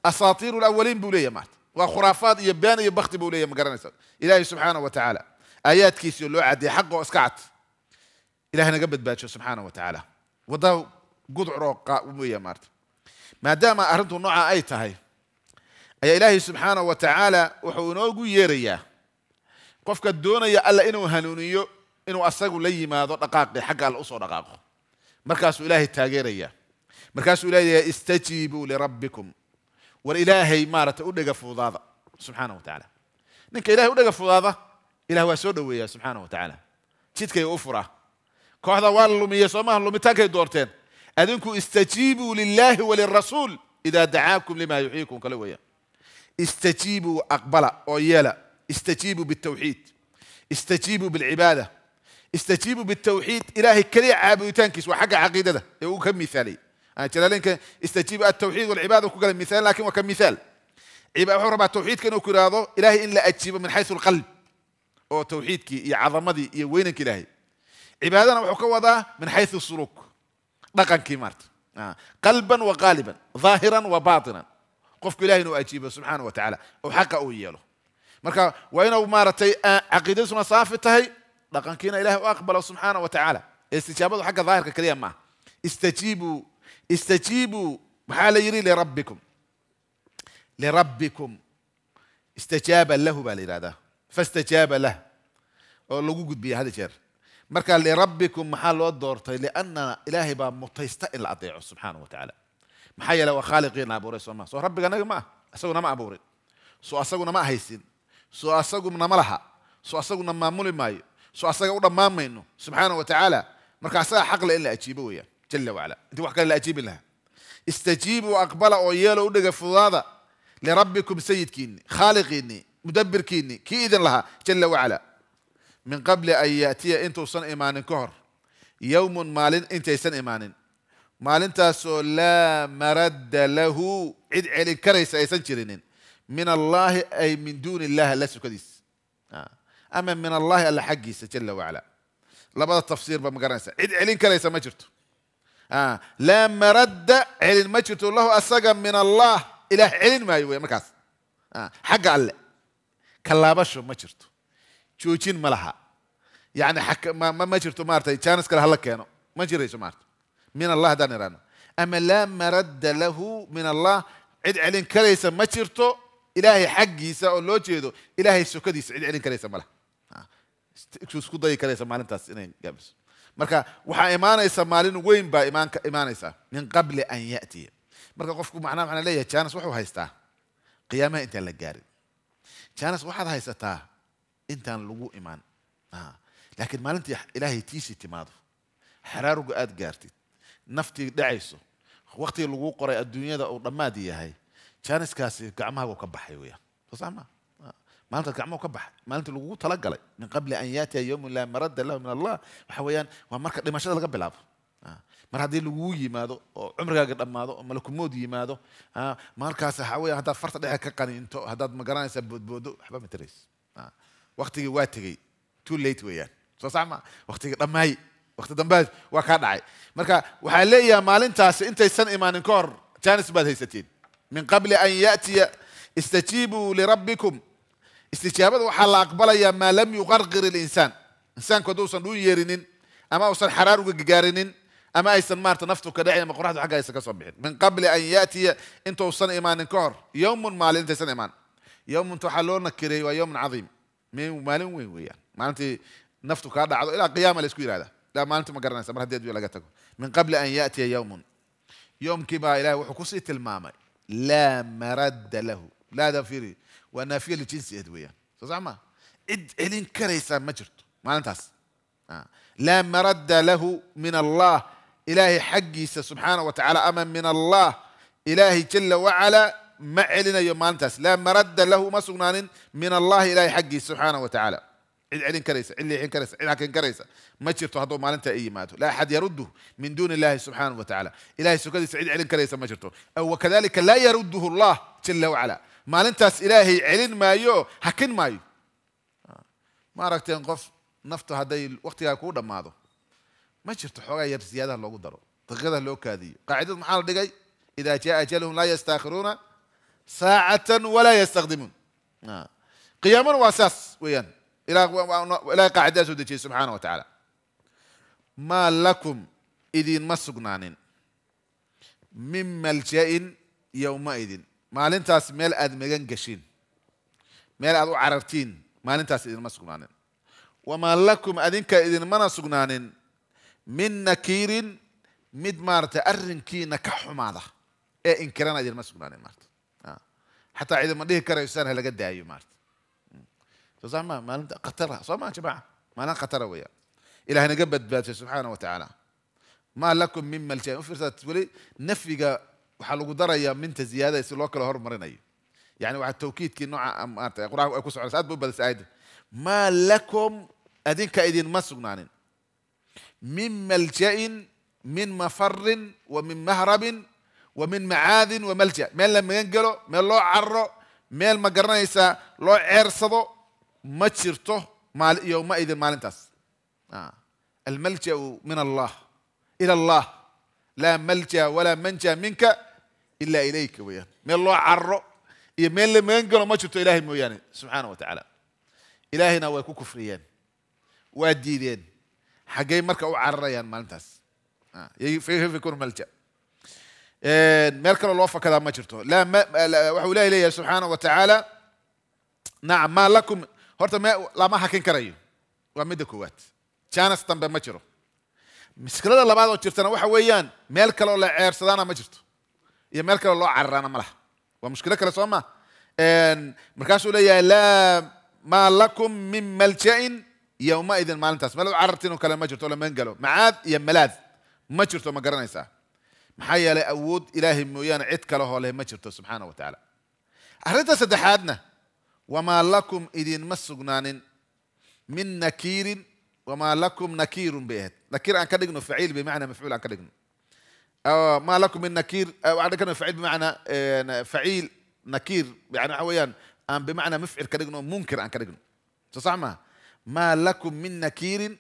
أساطير الأولين بولية مات وخرافات يبان يبخت بولية ما قرنا إلهي سبحانه وتعالى آيات كيس يلو عدي حقه أسكعت إلى هنا قبل باتش سبحانه وتعالى وضو قد عروق ومية مارت ما دام أردت نوع أي تهي أي إلهي سبحانه وتعالى وحونوغو يريا قفك الدون يا ألا إنو هنونيو إنو أساقو لي ما ذو دقاق حق الأسر دقاق مركز إلهي تاغيريا مركز إلهي استجيبوا لربكم والإلهي مارت أولئك فوضاضة سبحانه وتعالى نك إلهي أولئك فوضاضة ilah waa soo dhoweeya subxaana wa tacaala jidkay u furaa kooxda waa la lumiya soomaha lumitaankay doorteen adinku istajiibuu lilaahi walirasuul idaa dacaakum limaa yuxyiikum kale weeya istajiibuu aqbala oo yeela istajiibuu bitawxiid istajiibuu bilcibaada istajiibuu bitawxiid ilaahay keliya caabuditaankiis waa xagga caqiidada ee uu ka miaalay jalaalinka istajiibu atawxiid walcibaada ku kala miaal lakin waa ka miaal wuxuu rabaa tawxiidka inuu ku yidhaahdo ilaahay in la ajiibo min xaysu alqalb أو توحيدك يا عظمتي يا وينك إلهي عبادنا وحكوضة من حيث السلوك دقن كيمارت آه. قلبا وغالبا ظاهرا وباطنا قف كي كلاه نو سبحانه وتعالى أو أوياله مركا وين أو مارتي عقيدتنا صافته لقن كينا إله وأقبل سبحانه وتعالى استجابة حق ظاهر كريم ما استجيبوا استجيبوا بحال يري لربكم لربكم استجابا له بالإرادة فاستجاب له ولو قد بي هذا جير مركا لربكم محل الدور طيب لان الهي با متيست الا سبحانه وتعالى محيا لو خالقنا ابو رسول الله سو ربك انا ما اسونا ما ابو رد سو اسونا ما هيسين سو اسونا ما لها سو اسونا ما مول ماي سو اسونا ما مينو سبحانه وتعالى مركا سا حق الا اجيبه ويا جل وعلا انت واحد لا اجيب لها استجيبوا واقبلوا ويلو ودغ فضاده لربكم سيدكين خالقيني مدبر كيني كي إذن لها جل وعلا من قبل أن يأتي أنت وصن إيمان كهر يوم مال أنت يسن إيمان مال أنت لا مرد له عد علي كريس أي جرينين من الله أي من دون الله لا سكديس آه. أما من الله ألا حقي جل وعلا لبدا تفسير بمقرنسة عد علي كريس ما جرت آه. لا مرد علي ما جرتو له أسقى من الله إله علي ما يوي مكاس آه. حق الله كلابشو ما شرتو تشوتشين ملها يعني حك ما ما ما شرتو مارتي تشانس كره هلك كانوا ما شريش مارتو من الله داني رانا اما لا مرد له من الله عد علين كريسة ما شرتو الهي حقي يسأل لو جيدو الهي سكد يسعد علين كريسة ملها آه. شو سكد اي كريسة ما انتاس انين مركا وحا ايمان ايسا مالين وين با ايمان ايمان ايسا من قبل ان يأتي مركا قفكو معناه معناه ليه تشانس وحو هايستاه قيامة انت اللي قارب شانس واحد هاي ستا انت انا لو ايمان آه. لكن ما انت الهي تيسي تماضو حرارو قاد قارتي نفتي دعيسو وقتي لو قرى الدنيا ده رما دي هاي كانس كاسي قعمها وكبحي ويا تسمع آه. ما انت قعمها وكبح ما انت لو تلقى من قبل ان ياتي يوم لا مرد له من الله وحويان ومرك دمشق قبل ابو mar haddii laguu yimaado oo cumrigaaga dhammaado oo malakumood yimaado markaas waxaa weeye haddaad farta dhexe ka qaniinto haddaad ma garanaysaa boodboodo waxba ma tarayso waqtigii waa tegey too late weeyaan soo sax ma waqtigii dhammaay waqti dambe waa kaa dhacay marka waxaa leeyahay maalintaasi intaysan imaanin ka hor jaanis baad haysateen min qabli an ya'tiya istajiibuu lirabbikum istijaabada waxaa la aqbalayaa maa lam yuqarqir alinsaan insaanku hadduusan dhuun yeerinin ama uusan xaraar uga gaarinin أما أيسن مارت تنفتو كدعي يعني مقرات حقا يسكا صبحين من قبل أن يأتي أنت وصن إيمان كور يوم ما أنت سن إيمان يوم تحلون كري ويوم عظيم مين مالين وين ويا يعني. ما أنت نفتو كدعي يعني إلى قيام الإسكوير هذا لا ما أنت مقرنا سمار هديد ولا قتكم من قبل أن يأتي يوم يوم كبا إلى وحكوسي الماما لا مرد له لا دافيري وأنا في الجنس يدويا صح يعني. ما إد إلين كريسة ما ما أنت آه. لا مرد له من الله إلهي حقي سبحانه وتعالى أما من الله إلهي جل وعلا ما علنا يوم أنتس لا مرد له ما مسونان من الله إلهي حقي سبحانه وتعالى علين كريسة علين كريسة علين كريسة ما جرت هذا ما أنت أي ماتوا لا أحد يرده من دون الله سبحانه وتعالى إلهي سكدي سعيد علين كريسة ما جرته وكذلك لا يرده الله جل وعلا ما أنتس إلهي علين آه. ما يو هكين ما يو ما ركت ينقف نفط هذا الوقت يا كودا ماذا ما جرت حوغا يا زياده لو درو طقده لو كادي قاعده ما حال اذا جاء اجلهم لا يستاخرون ساعه ولا يستخدمون آه. قيام واساس وين الى الى قاعده سودتي سبحانه وتعالى ما لكم إذن ما سجنان من ملجا يومئذ ما انت اسمال ادمغن قشين ميل ادو عررتين ما انت اسمال ما سجنان وما لكم اذن كاذن ما سجنان min nakiirin mid maarata arrinkiina ka xumaada ee inkirana idinma sugnaana maarata xataa idinma dhihi karayo halaga daayo maarata hmm. soosama maalinta khatara soo maa jamaca maalin khatara weeyaan ilaah naga badbaadisay subxaana wa tacaala maa lakum min malja u weli nafyiga waxaa lagu darayaa minta ziyaadada si loo kala hormarinayo yani waxaa tawkiidkii nooca maarata qur-aanku ay ku socdaysa aad ba u aayadda maa lakum adinka idinma sugnaanin من ملجأ من مفر ومن مهرب ومن معاذ وملجأ ما لما ينقلوا ما لو ما لما قرنا يسا لو عرصدوا ما تشرته ما يوم يومئذ مالنتاس آه. الملجأ من الله إلى الله لا ملجأ ولا منجأ منك إلا إليك ويان ما لو عرو إيه ما لما ينقلوا ما تشرته إلهي ilaahay سبحانه وتعالى إلهنا tacaala ilaahayna way حقي مركا او عريان مالنتاس آه. في في يكون ملجا آه، مركل الله فكذا ما جرتو لا ما لا وحو لا سبحانه وتعالى نعم ما لكم هرت ما لا ما حكين كريم وامد كوات كان استنب ما جرو مشكله لا بعد جرتنا وحا ويان ميل عير سدانا ما جرتو يا ميل الله لو عرانا ملح ومشكله كلا سوما ان آه، مركاس ولا لا ما لكم من ملجئ يومئذ مالنتا سملو عرتنو كلام مجرتو ولا انقلو معاد يا ملاذ مجرتو ما قرنيسا محايا لا اود الهي مويان عتك له عليه مجرتو سبحانه وتعالى اهرتا سدحادنا وما لكم ادين مسجنان من نكير وما لكم نكير به نكير عن كدغن فعيل بمعنى مفعول عن كدغن أو ما لكم من نكير او كان فعيل بمعنى آه، فعيل نكير يعني حويان يعني، بمعنى مفعل كدغن منكر عن كدغن صح ما maa lakum min nakiirin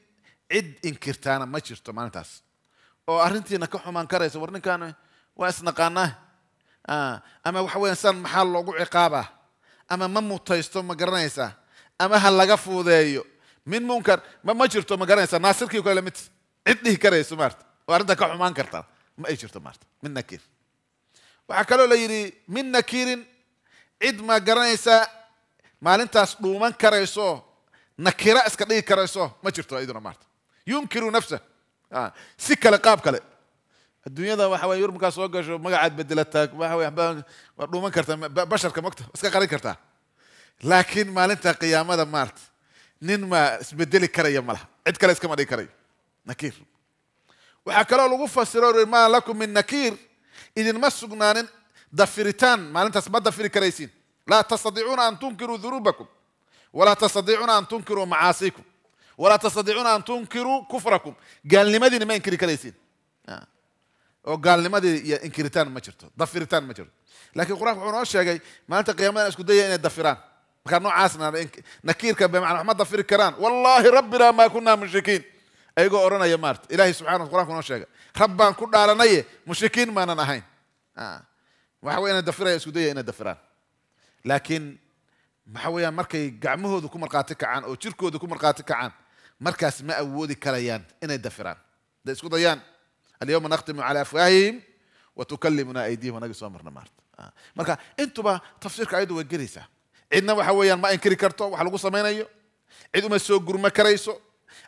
cid inkirtaana ma jirto maalintaas oo arrintiina ka xumaan karaysa war ninkaan waa isnaqaanaa ah, ama waxa weyan san maxaa loogu ciqaabaa ama ma mutaysto ma garanaysaa ama ha laga fuudeeyo min munkar ma jirto ma garanaysaa naasirkii kale mid cid dhihi karayso maarta oo arrintaa ka xumaan kartaa ma ay jirto maarta min nakiir waxaa kaloo la yidhi min nakiirin cid ma garanaysaa maalintaas dhuuman karayso نكرة إسكندية كرايسو ما جرت أيضا مارت ينكر نفسه آه. سكة لقاب كالي الدنيا ذا واحد يرمى كاسوقة شو ما قاعد بدلت تاك ما كرت بشر كمكت بس كاري لكن ما لنت قيامة ده مارت نين ما بدل كري يملها عد كلا إسكما دي نكير وحكى لو غفا سرور ما لكم من نكير إذن ما سجنان دفرتان ما لنت أسمى دفر كريسين لا تستطيعون أن تنكروا ذنوبكم ولا تستطيعون أن تنكروا معاصيكم ولا تستطيعون أن تنكروا كفركم قال لماذا ما ينكر كليسين آه. وقال لماذا إنكرتان ما جرتو ضفرتان ما جرتو لكن القرآن وحنا الشيء ما أنت قيامنا إسكو دي إن الضفران يعني كان نوع عاسنا نكير كان بمعنى ما ضفر الكران والله ربنا ما كنا مشركين أيقو أورنا يا مارت إلهي سبحانه القرآن وحنا الشيء ربنا كنا على نية مشركين ما ننهين آه. وحوي إن الضفران إسكو دي أنا الضفران لكن maxaa weeyaan markay gacmahooda ku markhaati kacaan oo jirkooda ku markhaati kacaan markaas ma awoodi karayaan inay dafiraan hadday isku dayaan alyawma nakhtimu calaa afwaahihim wa tukallimunaa aydihim anagii soo marna maarta ah. marka intuba tafsiirka ayaddu way gelaysaa cidna waxa weeyaan ma inkiri karto wax lagu samaynayo cid uma soo gurma karayso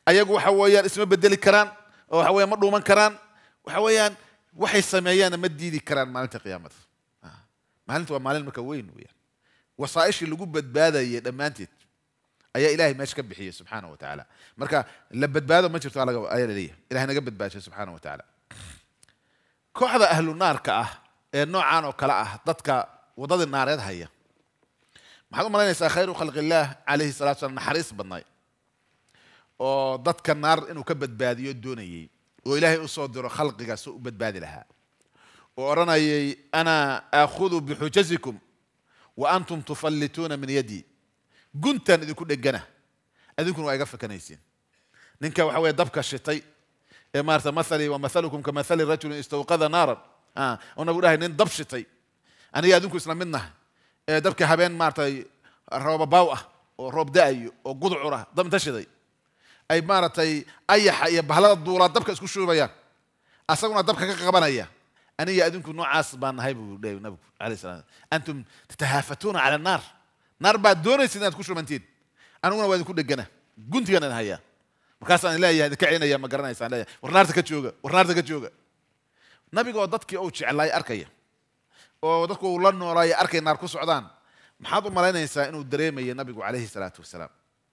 ayagu waxa weeyaan isma bedeli karaan oo waxa weeyaan ma dhuuman karaan waxa weeyaan waxay sameeyaanna ma diidi karaan maalinta qiyaamada ah. maalinta waa maalin marka weyn weyaan wasaaishii lagu badbaadayay dhammaanteed ayaa ilahay meesha ka bixiyey subxaana wa tacaala marka la badbaado ma jirto ayaa laleeyahay ilahay naga badbaashay subxaana wa tacaala kooxda ahlunaarka ah ee noocaan oo kale ah dadka waddadii naareed haya maxaad u malaynaysaa khayru khalqillaah calayhi salatu slam naxariis badnay oo dadka naar inuu ka badbaadiyo doonayey oo ilaahay usoo diro khalqiga si u badbaadi lahaa oo odhanayay ana aakhudu bixujasikum وأنتم تفلتون من يدي قنتا إذا كنت جنا إذا كنت واقف كنيسين نك وحوي دبك الشيطان إيه مارث مثلي ومثلكم كمثل الرجل استوقظ نارا آه أنا بقول هنا دب الشيطان أنا يا دنكو إسلام منه إيه دبك حبين مارتي روب باوة وروب دائي وقضع عرا دم تشدي أي مارتي أي حي بهلا الدورات دبك إسكو شو بيان أصلا دبك كقبان أيه أنا يا أدنكم أنا عصبة نهيبوا ليه نبكوا عليه السلام أنتم تتهافتون على النار نار بعد دوني سنة تكشوا منتين أنا وأنا وأدنكم دجنة قنت جنة نهيا مكاسة أنا لا يا دكعينا يا مقرنا يا سالا والنار تكتشوجا والنار تكتشوجا نبي قال ضدك أو شيء الله يأركيا وضدك والله إنه راي أركي النار كوس عدان محاضر ملاين إنسان إنه دريمة يا نبي عليه الصلاة والسلام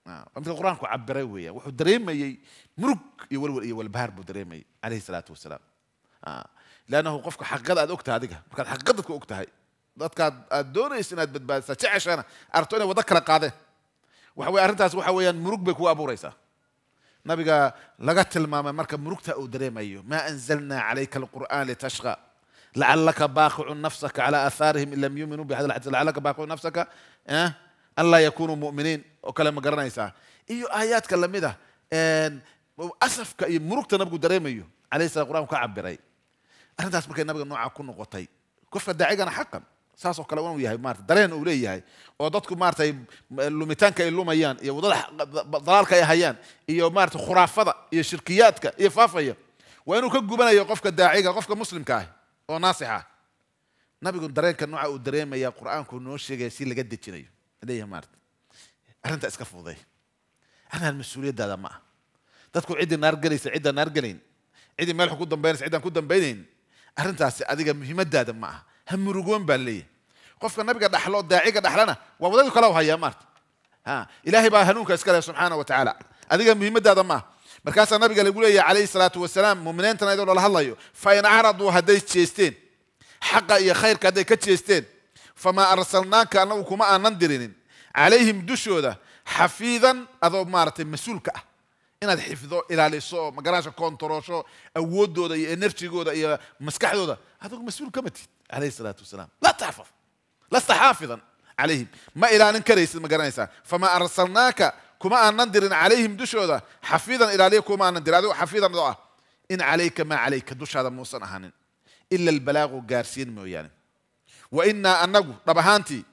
آه. مثل القرآن كعبروا يا وح دريمة يا مرق يول يول بهرب دريمة عليه الصلاة والسلام آه. lanahu qofka xaqiiqada aad ogtahay adiga markaad xaqiiqadadka og tahay dadkaad aad doonaysa inaad badbaadisa jeceshana arto inay waddo kala qaadeen waxa weye arrintaas waxa weeyaan murug bay kugu abuuraysaa nabiga laga tilmaamay marka murugta uu dareemayo maa anzalna calayka alqur'aan litashqa lacalaka baaqicu nafsaka cala aathaarihim in lam yuuminuu bihada alxadiis lacalaka baaqicu nafsaka an laa yakunuu mu'miniin oo kale ma garanaysaa iyo aayaadka lamid ah asafka iyo murugta nabigu dareemayo calayhi salam qur'aanku ka cabiray arrintaas markay nabiga noocaa ku noqotay qofka daacigana xaqan saas oo kale inuu yahay maarata dareen uu leeyahay oo dadku maaratay lumitaanka ay lumayaan iyo wadada dalaalka ay hayaan iyo maarata khuraafada iyo shirkiyaadka iyo faafaya waa inuu ka gubanayo qofka daaciga qofka muslimka ah oo naasix ah nabigu dareenka nooca uu dareemaya qur-aanku noo sheegaya si laga dejinayo leeyahay maarata arrinta iska fududay arrintan mas-uuliyaddaada ma ah dadku ciddii naar gelaysa ciddaan naar gelayn ciddii meel xun ku dambaynaysa ciddaan ku dambaynayn arrintaasi adiga muhiimadaada ma aha ha murugoon baa leeyahay qofka nabiga dhaxlo daaciga dhaxlana waa wadadii kale hayaa maarta ilaahay baa hanuunka iska leh subxaana wa tacaala adiga muhiimadaada ma aha markaasaa nabiga lagu leeyahay calayhi salaatu wasalaam muminiintana iyadoo lala hadlayo fa in caraduu hadday jeesteen xaqa iyo khayrka hadday ka jeesteen famaa arsalnaaka annagu kuma aanan dirinin calayhim dushooda xafiidan adoo maaragtay mas-uulka ah inaad xifdo ilaaliso magaraasha koontaroosho awoodooda iyo enerjigooda iyo maskaxdooda adigu mas-uul kama tihid calayhi salaatu wasalaam laa taxfaf lasta xaafidan calayhim ma ilaalin karaysid ma garanaysaa fama arsalnaaka kuma aanan dirin calayhim dushooda xafiidan ilaaliya kuma aanan dirin adigo xafiidan oo ah in calayka maa calayka dushaada muusan ahaanin ila albalaagu gaarsiin mooyaane wa innaa annagu dhab ahaantii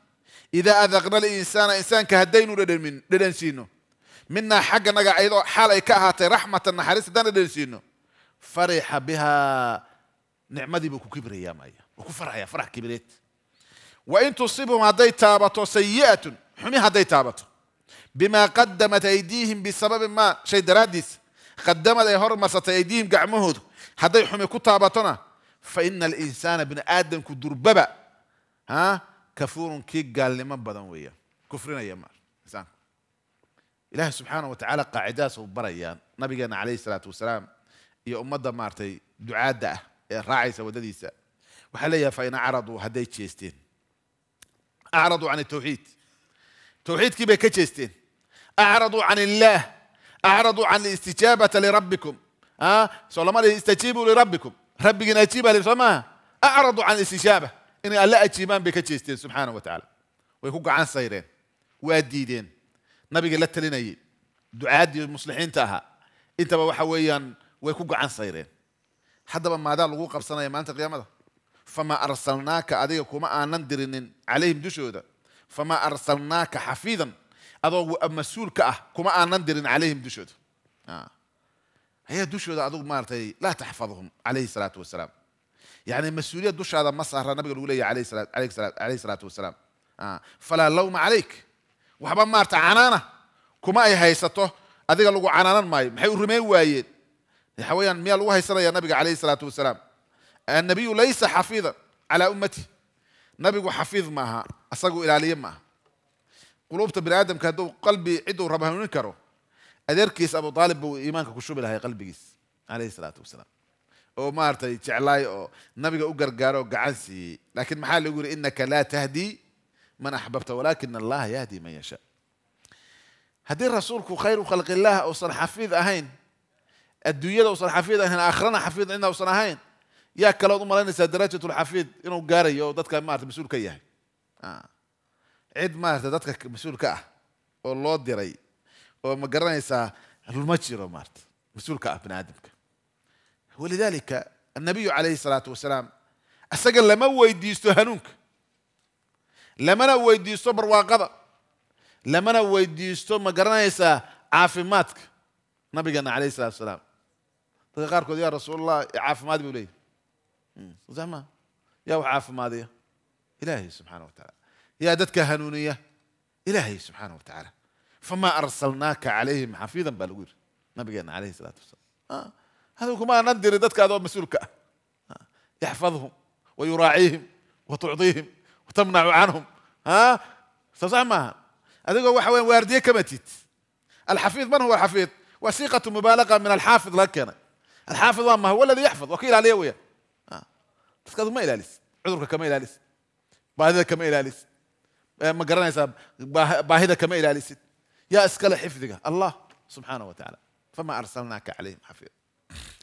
idaa adaqna linsaana insaanka haddaynu dhedhamin dhedhan siino منا حاجة نجا أيضا حالة كهاتي رحمة النحرس دنا دلسينو فرح بها نعمة دي بكو كبر يا مايا بكو فرح يا فرح كبرت وإن تصيبهم هدي تابتو سيئة حمي هدي تابتو بما قدمت أيديهم بسبب ما شي دراديس قدمت أيهور مسات أيديهم مهود هدي حمي كتابتنا فإن الإنسان ابن آدم كدر ببا ها كفور كي قال لما بدن ويا كفرنا يا مار إله سبحانه وتعالى قاعداس وبريان نبينا عليه الصلاة والسلام يا أمة مارتي دعاء ده راعي سوداديسة وحليا فإن عرضوا هديت شيستين أعرضوا عن التوحيد توحيد كيف كيستين أعرضوا عن الله أعرضوا عن الاستجابة لربكم ها سلام الله استجيبوا لربكم ربي نجيب لسما أعرضوا عن الاستجابة إن الله أجيبان بكتشيستين سبحانه وتعالى ويهوك عن سيرين واديدين nabiga la talinayay ducaadii muslixiinta ahaa intaba waxa weeyaan way ku gacan sayreen haddaba maadaa lagu qabsanaya maalinta qiyaamada famaa arsalnaaka adiga kuma aanan dirinin calayhim dushooda famaa arsalnaaka xafiidan adoogu mas-uul ka ah kuma aanan dirin calayhim dushooda ayaa dushooda adugu maaratay laa taxfadhum calayhi salaatu wasalaam yani mas-uuliyad dushaada ma saara nabiga lagu leeyahy alayhi salaatu wasalaam falaa lawma calayk waxba maarata canaana kuma ay haysato adiga lagu canaanan maayo maxay u rumayn waayeen waxa weeyaan miyaa lagu haysanaya nabiga calayhi salaatu wasalaam annabiyu laysa xafiidan calaa ummati nabigu xafiid ma aha asagu ilaaliye ma aha quluubta bini aadamka hadduu qalbi ciduu raba hanuunin karo adeerkiis abu aalib buu iimaanka ku shubi lahay qalbigiis calayhi salaatu wasalaam oo maaragtay jeclaay oo nabiga u gargaaro gacan siiyey laakiin maxaa lagu yidhi innaka laa tahdii من أحببت ولكن الله يهدي من يشاء هدي رسولك خير خلق الله أوصل حفيظ أهين الدوية أوصل حفيظ أهين آخرنا حفيظ عندنا أوصل أهين يا كلام ما لنا سدرجة الحفيظ إنه قاري يو دتك ما مسؤول كي آه. عيد ما أرد مسؤول كاه والله دري ومقرنا يسا المجر ما أرد مسؤول كاه ابن آدمك ولذلك النبي عليه الصلاة والسلام أسجل لما ويدي يستهنونك لما لما صبر لمن ويديستو برواقضة لمن ويديستو مقرنيسا عافماتك نبي قلنا عليه الصلاة والسلام تقارك يا رسول الله عافمات بولي إيه؟ زعما يا عافمات يا إلهي سبحانه وتعالى يا دتك هنونية إلهي سبحانه وتعالى فما أرسلناك عليهم حفيظا بل غير نبي عليه الصلاة والسلام آه، هذا ما ندري دتك هذا مسؤولك آه، يحفظهم ويراعيهم وتعطيهم وتمنع عنهم ها هذا هو وحوين واردية كمتيت الحفيظ من هو الحفيظ وثيقة مبالغة من الحافظ لك أنا الحافظ ما هو الذي يحفظ وكيل عليه ويا تسكت ما يلالس عذرك كما يلالس باهذا كما يلالس آه، ما قرانا حساب باهدا كما يلالس يا اسكال حفظك الله سبحانه وتعالى فما أرسلناك عليهم حفيظ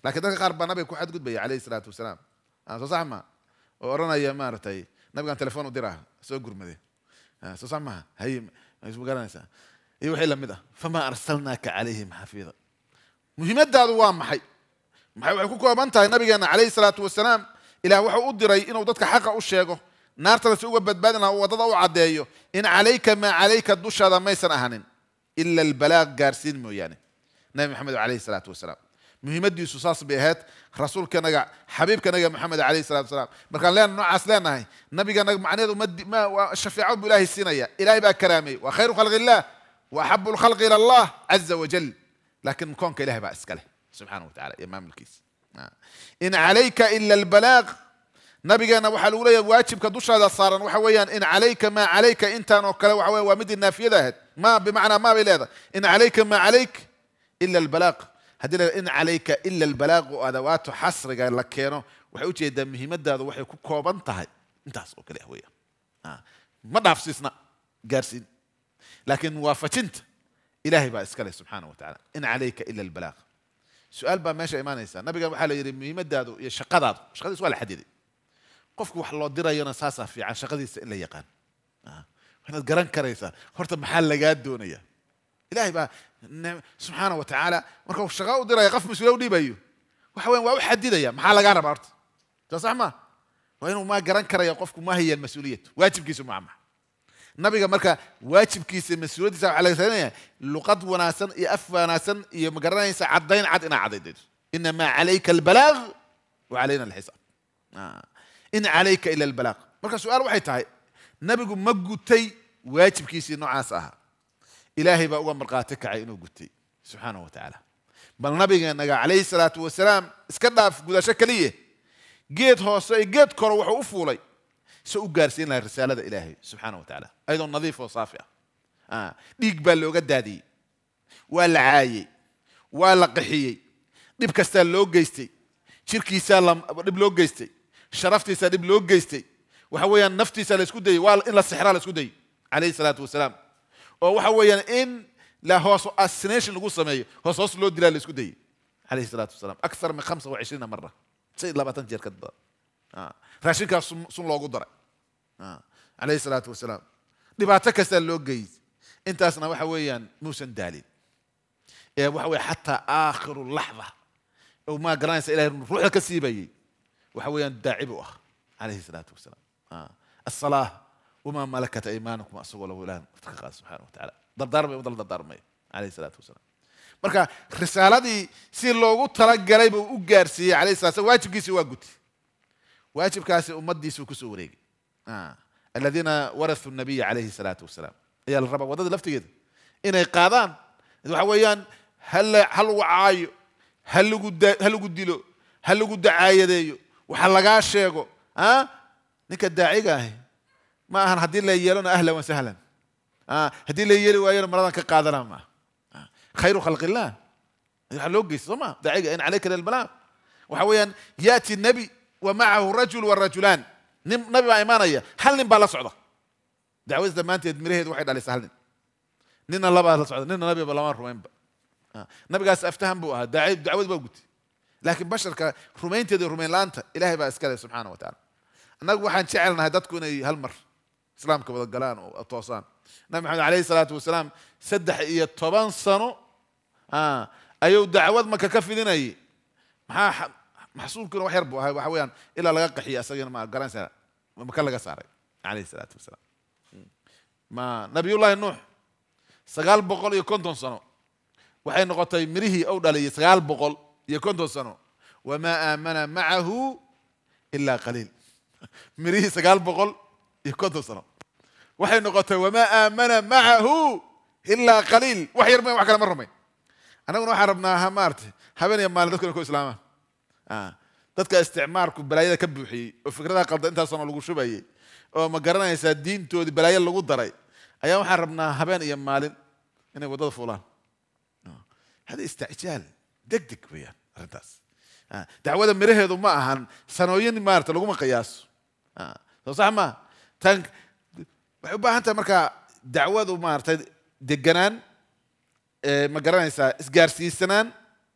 لكن ذاك قارب نبي كو حد قد بي عليه الصلاة والسلام أنا آه، صح ما ورنا يا مارتي nabigaan telefoon u diraa soo gurmadee soo sax maaha hay ismu garanaysaa iyo wixii lamid ah famaa arsalnaaka calayhim xafiida muhiimaddaadu waa maxay maxay waxay ku kooban tahay nabigeena calayhi salaatu wasalaam ilaah wuxuu u diray inuu dadka xaqa u sheego naartana si uga badbaadin laha waddada u caddeeyo in calayka maa calayka dushaada maysan ahanin ila albalaaq gaarsiin mooyaane nabi maxamed calayhi salaatu wasalaam مهمتي سوساس بهات رسول كان حبيب كان محمد عليه السلام سلام ما كان لنا نوع هاي نبي كان معناه ما الشفيع بالله السنية الهي بقى كرامي وخير خلق الله واحب الخلق الى الله عز وجل لكن كونك اله بقى اسكله سبحانه وتعالى امام الكيس آه. ان عليك الا البلاغ نبي قال نوح الاولى واجب كدوش هذا صار نوح ان عليك ما عليك انت نوكل وحوي ومد النافيه ما بمعنى ما بلاذا ان عليك ما عليك الا البلاغ هدينا إن عليك إلا البلاغ وأدوات حسر قال لك كينو وحيوتي إذا مهمة هذا وحي كوكوبا انتهي انتهي أوكي ليه هوية آه. ما دعف سيسنا قارسين لكن وافتنت إلهي بقى إسكالي سبحانه وتعالى إن عليك إلا البلاغ سؤال بقى ماشي إيمان إيسا نبي قال حالة يري مهمة هذا يشقى هذا شقى هذا سؤال حديدي قفك وحلو ديرا ينساسا في عشقى هذا إلا يقان آه. هنا قران كريسة هرت محل لقاد دونيه إلهي بقى سبحانه وتعالى مركو الشقاء ودرا يقف مسؤول دي بيو وحوين واو حديد يا محل جانا بارت تصح ما وين ما جران كرا يقف ما هي المسؤولية واجب كيس معما نبي قال مركا واجب كيس المسؤولية سبع على سنة لقد وناسا يقف وناسا يمجران يس عدين عدنا عدد إنما عليك البلاغ وعلينا الحساب آه. إن عليك إلا البلاغ مركا سؤال واحد هاي نبي قال مجو تي واجب كيس نوع إلهي بقى مرقاتك عينو قتي سبحانه وتعالى بل نبي نجا عليه الصلاة والسلام اسكت في قدا شكلية جيت هو سي جيت كرو وحوفولي سو جارسين الرسالة إلهي سبحانه وتعالى أيضا نظيفة وصافية آه ديك بلو قدادي ولا عاي ولا قحيي ديب كستال لو جيستي شركي سالم ديب لو جيستي شرفتي سالم لو جيستي وحويا نفتي سالم سكودي وإلا السحرال سكودي عليه الصلاة والسلام oo waxa weeyaan in la hoos assassination lagu sameeyo hoos hoos loo dilaa laysku dayay عليه الصلاة والسلام أكثر من 25 مرة سيد لا بطن جير كدبا آه. راشد كان سن لوغو درا آه. عليه الصلاة والسلام دباتك سن لوغ جيز انت اسنا وحويا موسى دالين يا وحوي حتى آخر اللحظة وما قرانس إلى روحك سيبي وحويا داعبه عليه الصلاة والسلام آه. الصلاة وما ملكت ايمانكم اسوغ له الان سبحانه وتعالى ضرب ضرب ضرب ضرب عليه الصلاه والسلام مركا رسالتي سي لوغو تلا غلاي بو او غارسي عليه الصلاه والسلام واجب كيسي واغوت واجب كاسي امتي سو كسو وريغ آه. الذين ورثوا النبي عليه الصلاه والسلام يا الرب ودد لفتي ان قادان waxa weeyaan hal hal wacaayo halugu halugu dilo halugu dacaayadeeyo waxa lagaa sheego ninka daaciga ahi ما أهن هدي لي يلون أهلا وسهلا آه هدي لي يلو أيام مرضا كقادرة ما آه، خير خلق الله الحلوقي صما دعيق إن عليك البلاء وحويا يأتي النبي ومعه رجل والرجلان نبي ما إيمانه يا هل نبلا صعدة دعوة ما أنت يدمره يد واحد على سهل نن الله بلا صعدة نن النبي بلا مرة وين آه. نبي قاس أفتهم بوها آه، دعي دعوة بقول لكن بشر كرومين تدي رومين لانتا إلهي بأسكاله سبحانه وتعالى أنا واحد شعلنا هدتكم هالمرة إسلام وذا القلان والطوسان نبي محمد عليه الصلاه والسلام سدح يا طبان صنو ها آه. ايو دعوات ما ككفي دين اي محصول كنا وحربوا هاي وحويان الا لقح يا سجن ما قران سنه ما كان لقى ساري عليه الصلاه والسلام ما نبي الله نوح سقال بقول يكونتون صنو وحين نقطي مريه او دالي سقال بقول يكونتون صنو وما امن معه الا قليل مريه سقال بقول يكونتون صنو waxay noqotay wamaa aamana macahu ilaa qaliil wax yar ma wax kale ma rumayn annaguna waxaan rabnaa maarata habeen iyo maalin dadkuna ku islaamaan dadka isticmaarku balaayada ka buuxiyey oo fikradaha qaldan intaasona lagu shubayay oo ma garanaysaa diintoodii balaayo lagu daray ayaa waxaan rabnaa habeen iyo maalin inay waddada fuulaan hada istacjaal deg deg weeyaan arrintaas dacwada miraheedu ma ahan sanooyin maarata laguma qiyaaso soo sax maa tan waxay u baahan tahay markaa dacwadu maaragtay deganaan ma garanaysaa isgaarsiisanaan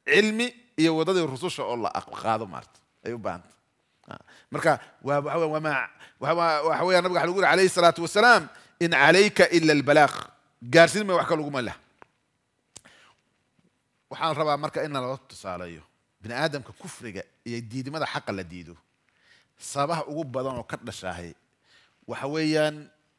cilmi iyo waddadii rususha oo la qaado maarata ay u baahan tahay ah, marka waa waxa waxa lagu yiri alayhi salaatu wasalaam in calayka ila albalaaq gaarsiin may wax ka laguma lah waxaa rabaa marka in lala tusaaleeyo bini aadamka kufriga iyo diidmada xaqa la diido sababaha ugu badan oo ka dhashaahay waxa weeyaan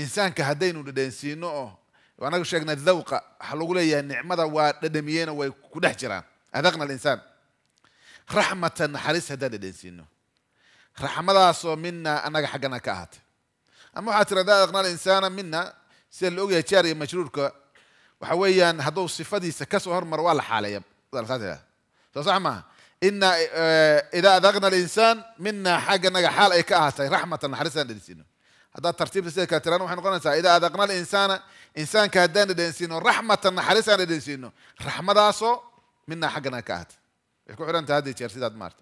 insaanka haddaynu dhadhaansiino oo anaga sheegnay dawqa waxaa lagu leeyahay nicmada waa dhadhamiyeyna way ku dhex jiraan adaqna alinsaan raxmatan naxariis haddaan dhadhaansiino raxmadaasoo minaa annaga xaggana ka ahaatay ama waxaa tirahdaa adaqna alinsaana mina sida la ogyahay jaar iyo majruurka waxa weeyaan hadduu sifadiisa kasoo hormaro waa la xaaleeya soo sax maaha ina idaa adaqna alinsaan mina xagganaga xaal ay ka ahaatay raxmatan naxariis haddaan dhadhaansiino هذا ترتيب سيدي كاتران وحن قلنا إذا أذقنا الإنسان إنسان كهدان دينسينو رحمة نحرسان دينسينو رحمة داسو منا حقنا كهت يكون عرنت هذه تشيرسي داد مارت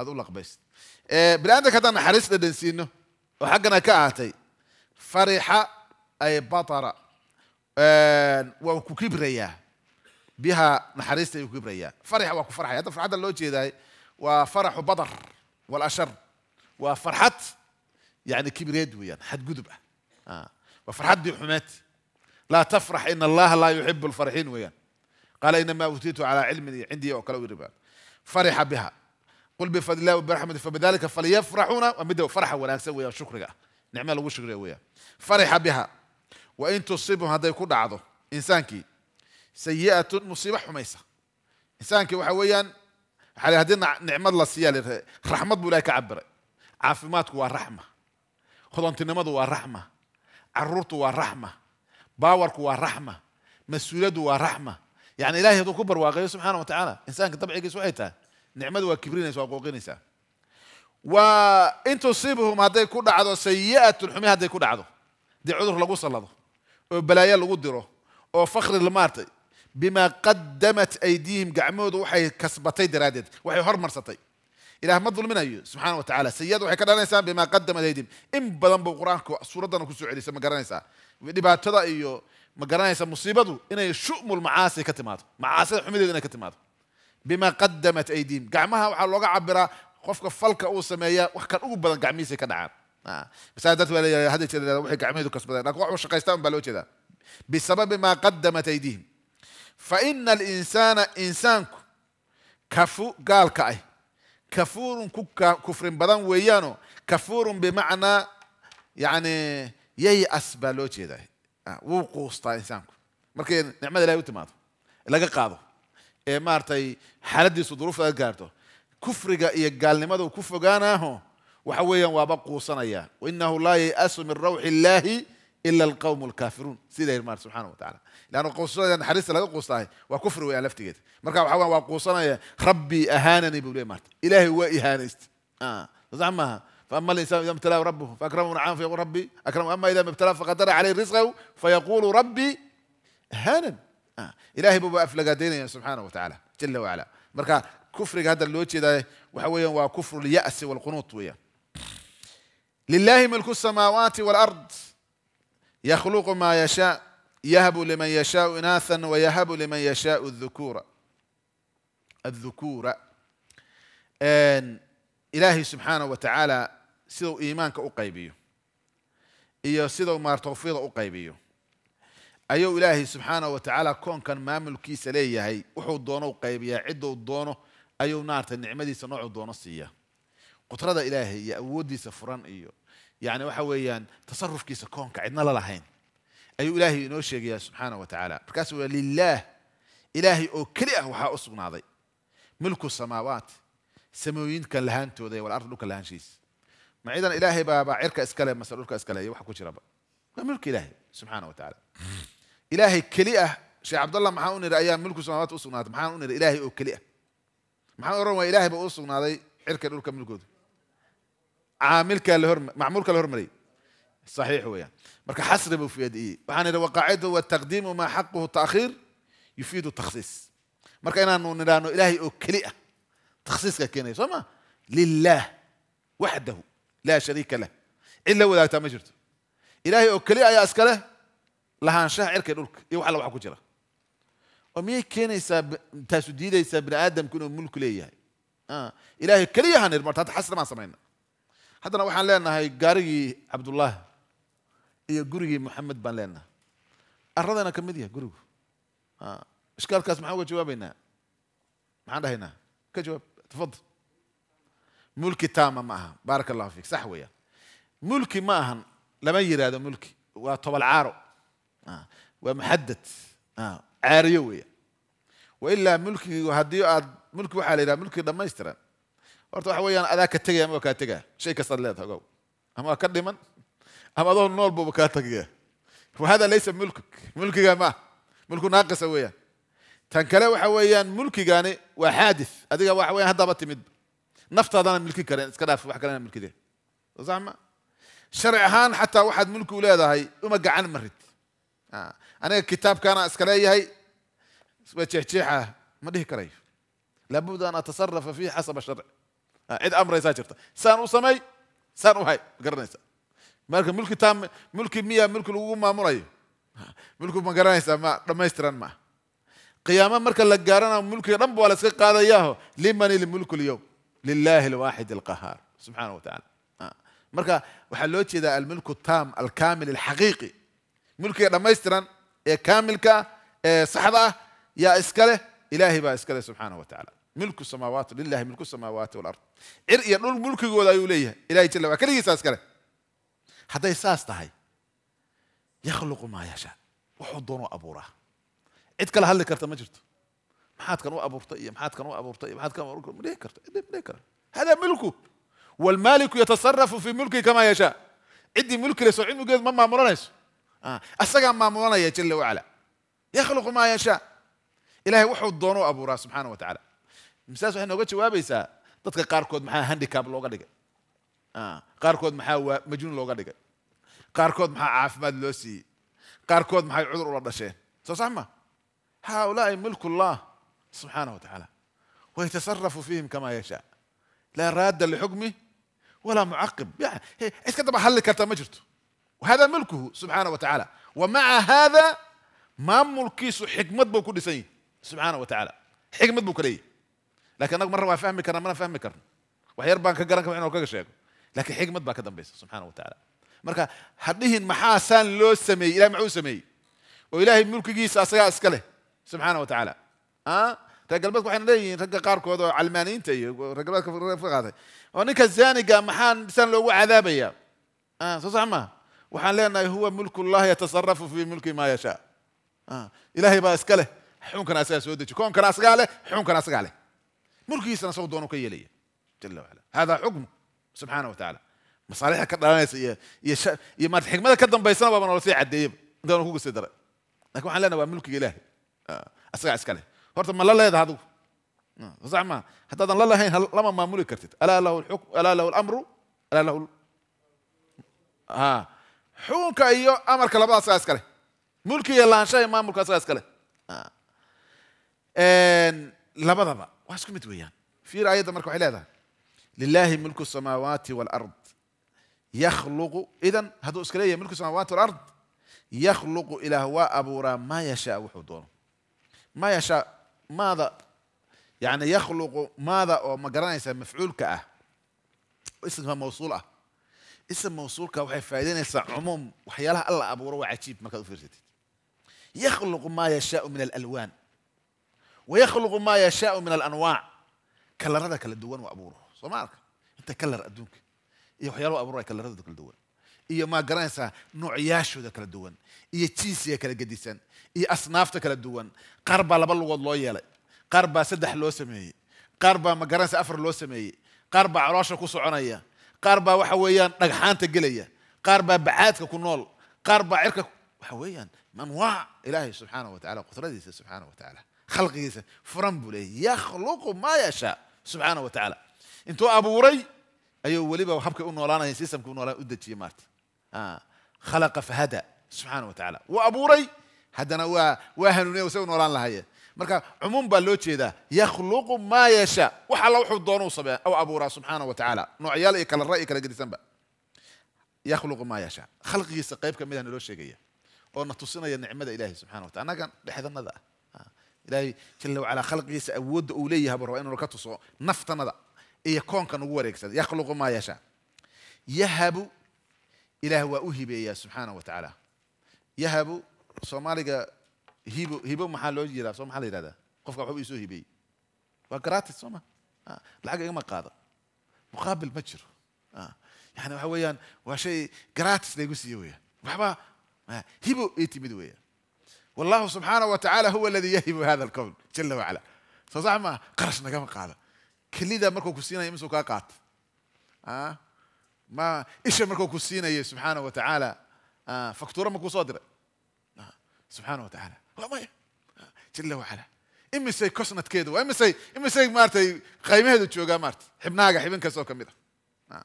هذا لك قبيس إيه بلادك هذا نحرس دينسينو وحقنا كهتي فرحة أي بطرة آه، إيه وكبرية بها نحرست وكبرية فرحة وكفرحة هذا فرحة اللوجي ذا وفرح بطر والأشر وفرحة يعني كبرياء يعني حد قدب آه. وفرحت دي حماتي لا تفرح إن الله لا يحب الفرحين ويا قال إنما أوتيت على علم عندي وكلوا الربال فرح بها قل بفضل الله وبرحمته فبذلك فليفرحون ومدوا فرحة ولا سويا شكرا نعمه لو شكرا ويا فرح بها وإن تصيبهم هذا يكون عضو إنسانك سيئة مصيبة حميسة إنسانك وحويا على هذه نعمة الله سيالي رحمة بولاك عبر عافماتك ورحمة خدام تنمدو ورحمة عرورتو ورحمة باوركو ورحمة مسؤولدو ورحمة يعني إلهي هذو كبر واقعي سبحانه وتعالى إنسان كطبعي قيسو أيتا نعمد وكبرين يسوا قوقين يسا وإن تصيبهم هذا يكون عدو سيئة الحمي هذا يكون عدو دي عذر لغو صلى الله وبلايا لغو ديرو وفخر المارتي بما قدمت أيديهم قعمود وحي كسبتي درادت وحي هرمر ستي إلى ما ظلمنا أيوه سبحانه وتعالى سيد وحكر أنا بما قدم الأيدي إن بدن بقرآن سورة أنا كسوع لي سما قرآن بعد أيوه ما قرآن إنسان مصيبة دو يشؤم المعاصي كتمات معاصي حمد إن كتمات بما قدمت أيديم قعمها وعلى وقع عبرة خوفك فلك أو سمايا وحكر أو بدن قعميسي كدعان آه. بس هذا تقول لي هذا تقول لي وحكر عميدك أسبدا لك وحش قيستان بلوت كذا بسبب ما قدمت أيديهم فإن الإنسان إنسانك كفو قال كأي kafuurun ku kufrin badan weeyaano kafuurun bimacnaa yani yayas baa loo jeedaa wuu quustaa insaanku markay nicmada ilahay u timaado laga qaado ee maaratay xaaladiisu duruuftada gaarto kufriga iyo gaalnimadu ku fogaanaaho waxa weeyaan waaba quusanaya wainahu laa yayasu min rawxi illaahi إلا القوم الكافرون سيدا يرمار سبحانه وتعالى لأنه قوصنا حريصة لا قوصنا وكفر ويا لفت قد مركا وحوا وقوصنا ربي أهانني بولي مات إلهي وإهانست آه زعمها فاما الانسان اذا ابتلاه ربه فاكرمه نعم فيقول ربي اكرم اما اذا ابتلاه فقدر عليه رزقه فيقول ربي هانا آه. الهي بابا افلقادين سبحانه وتعالى جل وعلا مركا كفر هذا اللي وجه وحويا وكفر الياس والقنوط ويا لله ملك السماوات والارض يkhلq ma yشhاء yhb lman yشhاء inaaثa وyhb lman yشhاء الذukura ilaahay subxaanaه wataعaalى sidau iimaanka u qaybiyo iyo sidau maar tawfiida u qaybiyo ayuu ilaahay subxaanaه wataعaalى koonkan maamulkiisa leeyahay wuxuu doono qaybiyaa ciduu doono ayuu naarta nicmadiisa noocuu doono siiya qudrada ilaahay iyo awoodiisa furan iyo yani waxa weeyaan tasarufkiisa koonka cidna la lahayn ayuu ilaahay inoo sheegayaa subxaana wa tacaala markaasu waa lilaah ilaahay oo keli ah waxaa u sugnaaday milku samaawaat samooyinkan lahaantooda ee walardi dhulka lahaanshiisa ma ciidan ilaahay baaba cirka iskale mase dhulka iskale iyo wax ku jiraba waa milka ilaahay subxaana wa tacaala ilaahay keli ah sheekh cabdallah maxaan u nidhi ayaa milku samaawaat u sugnaaday maxaan u nidhi ilaahay oo keli ah maxaan oran waa ilaahay ba u sugnaaday cirka dhulka milkooda عاملك الهرم معمولك الهرمري صحيح هو يعني. مرك حسربه في يدي إيه. وحنا إذا وقعده والتقديم وما حقه التأخير يفيد التخصيص مرك أنا نرى أنه إلهي أكلئة تخصيص كأنه يسمى لله وحده لا شريك له إلا وإذا تمجرت إلهي أكلئة يا أسكله لها أنشاه عرك يقولك يوحى إيه الله وحكو جرى ومي كان يساب تسديد يساب ابن آدم كنه ملك ليه يعني. آه. إلهي أكلئة هنرمار تحسر ما سمعنا haddana waxaan leenahay gaarigii cabdullah iyo gurigii moxamed baan leenahay arradana ka mid yahay gurigu ishkaalkaas maxaan uga jawaabaynaa maxaan dhahaynaa ka jawaab tafadal mulki taama ma aha baaraka allahu fiik sax weeyaan mulki ma ahan lama yidhaahdo mulki waa tobal caaro waa muxadad caariyo weeya wailaa mulkigu haddii aad mulki waxaa la yidhaha mulki dhammaystiran horta waxa weeyaan adaa ka tegaya amaba kaa tegaa shay kastaad leedahay ogow ama ka dhiman ama adoo nool buuba kaa tegaya wahada laysa mulkig mulkigaa ma mulku naaqisa weeyaan tan kale waxa weeyaan mulkigaani waa xaadis adiga waxa weeyaan haddaba timid naftaadana milkin kareen iska dhaaf wax kalena milkideen sax ma sharci ahaan xataa waxaad mulki u leedahay uma gacan marid aniga kitaabkaana iska leeyahay waa jeexjeexa ma dhihi karayo laabud an atasarafa fiihi xasaba sharci عيد أمر إذا جرت سانو سامي سانو هاي قرن ملك ملك تام ملك مية ملك الوجوم ما مري ملك ما قرن ما رميستران ما قيامة مركل لجارنا ملك رب ولا سك قاضي ياهو لمن الملك اليوم لله الواحد القهار سبحانه وتعالى آه. مركا وحلوتش إذا الملك التام الكامل الحقيقي ملك رميستران إيه كامل كا إيه صحبة يا إسكاله إلهي با إسكاله سبحانه وتعالى ملك السماوات لله ملك السماوات والارض ارئي نقول ملك ولا يولي الى جل وعلا كل يساس كره حتى يساس تهي يخلق ما يشاء وحضنوا ابوره اد كل هل كرت مجرت ما حد كان ابو رطيه ما حد كان ابو رطيه ما حد كان ابو ملك كرت ليه كرت هذا ملكه والمالك يتصرف في ملكه كما يشاء ادي ملك لسعيد وقال ما مامرنش اه اسقى مامرنا يا جل وعلا يخلق ما يشاء الهي وحو الدونو ابو راس سبحانه وتعالى مساس واحنا نقول جواب يسا تتك قاركود محا هندي كاب لوغا ديك آه. قاركود محا مجنون لوغا ديك قاركود محا عاف ماد لوسي قاركود محا عذر ولا شيء صح ما هؤلاء ملك الله سبحانه وتعالى ويتصرف فيهم كما يشاء لا راد لحكمه ولا معقب يعني ايش كتب حل كتمجرت وهذا ملكه سبحانه وتعالى ومع هذا ما ملكي حكمت بكل سنين سبحانه وتعالى حكمت بكل سنين لكن مرة ما فهمي كرم ما فهمي كرم وحير بانك كرم وكذا شيء لكن حكمة بانك دم بيس سبحانه وتعالى مركا هذه المحاسن لو سمي إلى معو سمي وإلهي ملك جيس أصيا أسكله سبحانه وتعالى ها آه؟ رجل بس وحين لي رجل قارك هذا علمانين تي رجل بس في رفق هذا ونك الزاني قام محان سان لو عذابي آه صح ما وحان لنا هو ملك الله يتصرف في ملك ما يشاء آه إلهي بس كله حون كان أساس ودك كون كان أسقاله حون كان أسقاله ملكيس أنا صودون وكيلي جل وعلا هذا حكم سبحانه وتعالى مصالحه كدرانيس يا يا شا... يا ما تحكم هذا كدم بيسنا بابا نوصي عديب دون هو سيدر لكن حلنا بابا ملك الهي آه. اسرع اسكاله فرت ما الله آه. هذا هو زعما حتى ظن الله هين لما ما ملكت الا له الحكم الا له الامر الا له ال... ها آه. حوك ايو امر كلا بس اسكاله ملكي الله شيء ما ملك اسرع اسكاله ان لبدا بقى واسكم مدويان في رأية مركو حلادة لله ملك السماوات والأرض يخلق إذا هذو أسكرية ملك السماوات والأرض يخلق إلى هو أبورا ما يشاء وحضور ما يشاء ماذا يعني يخلق ماذا أو ما قرانيسا مفعول كأه اسمها موصولة أه. اسم موصول كأه فايدين فايدينيسا عموم وحيالها الله أبورا عجيب ما كذو يخلق ما يشاء من الألوان ويخلق ما يشاء من الانواع كلر هذا كل الدوان وابوره صمارك انت كلر ادونك يا حيال وابوره كلر هذا كل الدوان يا ما قرانسا نوع ياشو ذاك الدوان يا تشيس يا كلا قديسان يا اصناف ذاك الدوان قربا لبل ود لو يلا قربا سدح لو سمي قربا ما قرانسا افر لو سمي قربا عراشه كو سونيا قربا وحويان دغحانته جليه قربا بعادك كنول قربا عركك وحويان منواع الهي سبحانه وتعالى قدرته سبحانه وتعالى خلق يس فرنبله يخلق ما يشاء سبحانه وتعالى انتو ابو ري ايو وليبا وحبك انو لانا يسيسم كونو لانا ادت جيمات آه. خلق فهدا سبحانه وتعالى وابو ري هدنا و واهنوني وسونو لانا هي مركا عموم بالوتشي ذا يخلق ما يشاء وحلا وحد دونو او ابو راه سبحانه وتعالى نعيال كان الراي كان قديسان يخلق ما يشاء خلق يس يسقيب كم من الوشي أو ونتصينا يا نعمه الهي سبحانه وتعالى انا كان لحد النظر ilaahay jala wacalaa khalqigiisa awoodda uu leeyahay baraba inuu ka tuso naftanada iyo koonkan ugu wareegsan yakhluqu maa yashaa yahabu ilaah waa u hibeeyaa subxaana wa tacaala yahabu soomaaliga hibo hibo maxaa loo yiraa so maxaa la yihahdaa qofka waxba isoo hibeeyey waa gratis soo ma lacag igama qaado muqaabil ma jiro yani waxa weeyaan waa shay gratis laygu siiye weeyaan waxba hibo ay timid weeyaan والله سبحانه وتعالى هو الذي يهب هذا الكون جل وعلا فصح ما كما قال كل كليدا مركو كسينا يمسو كاقات آه ما إيش مركو كسينا سبحانه وتعالى آه فكتورة مكو صادرة آه سبحانه وتعالى والله ما آه جل وعلا إما سي كسنة كيدو إما سي إما سي مارتي قيمه هذا جا مارت جا حبنا كسو كميرة آه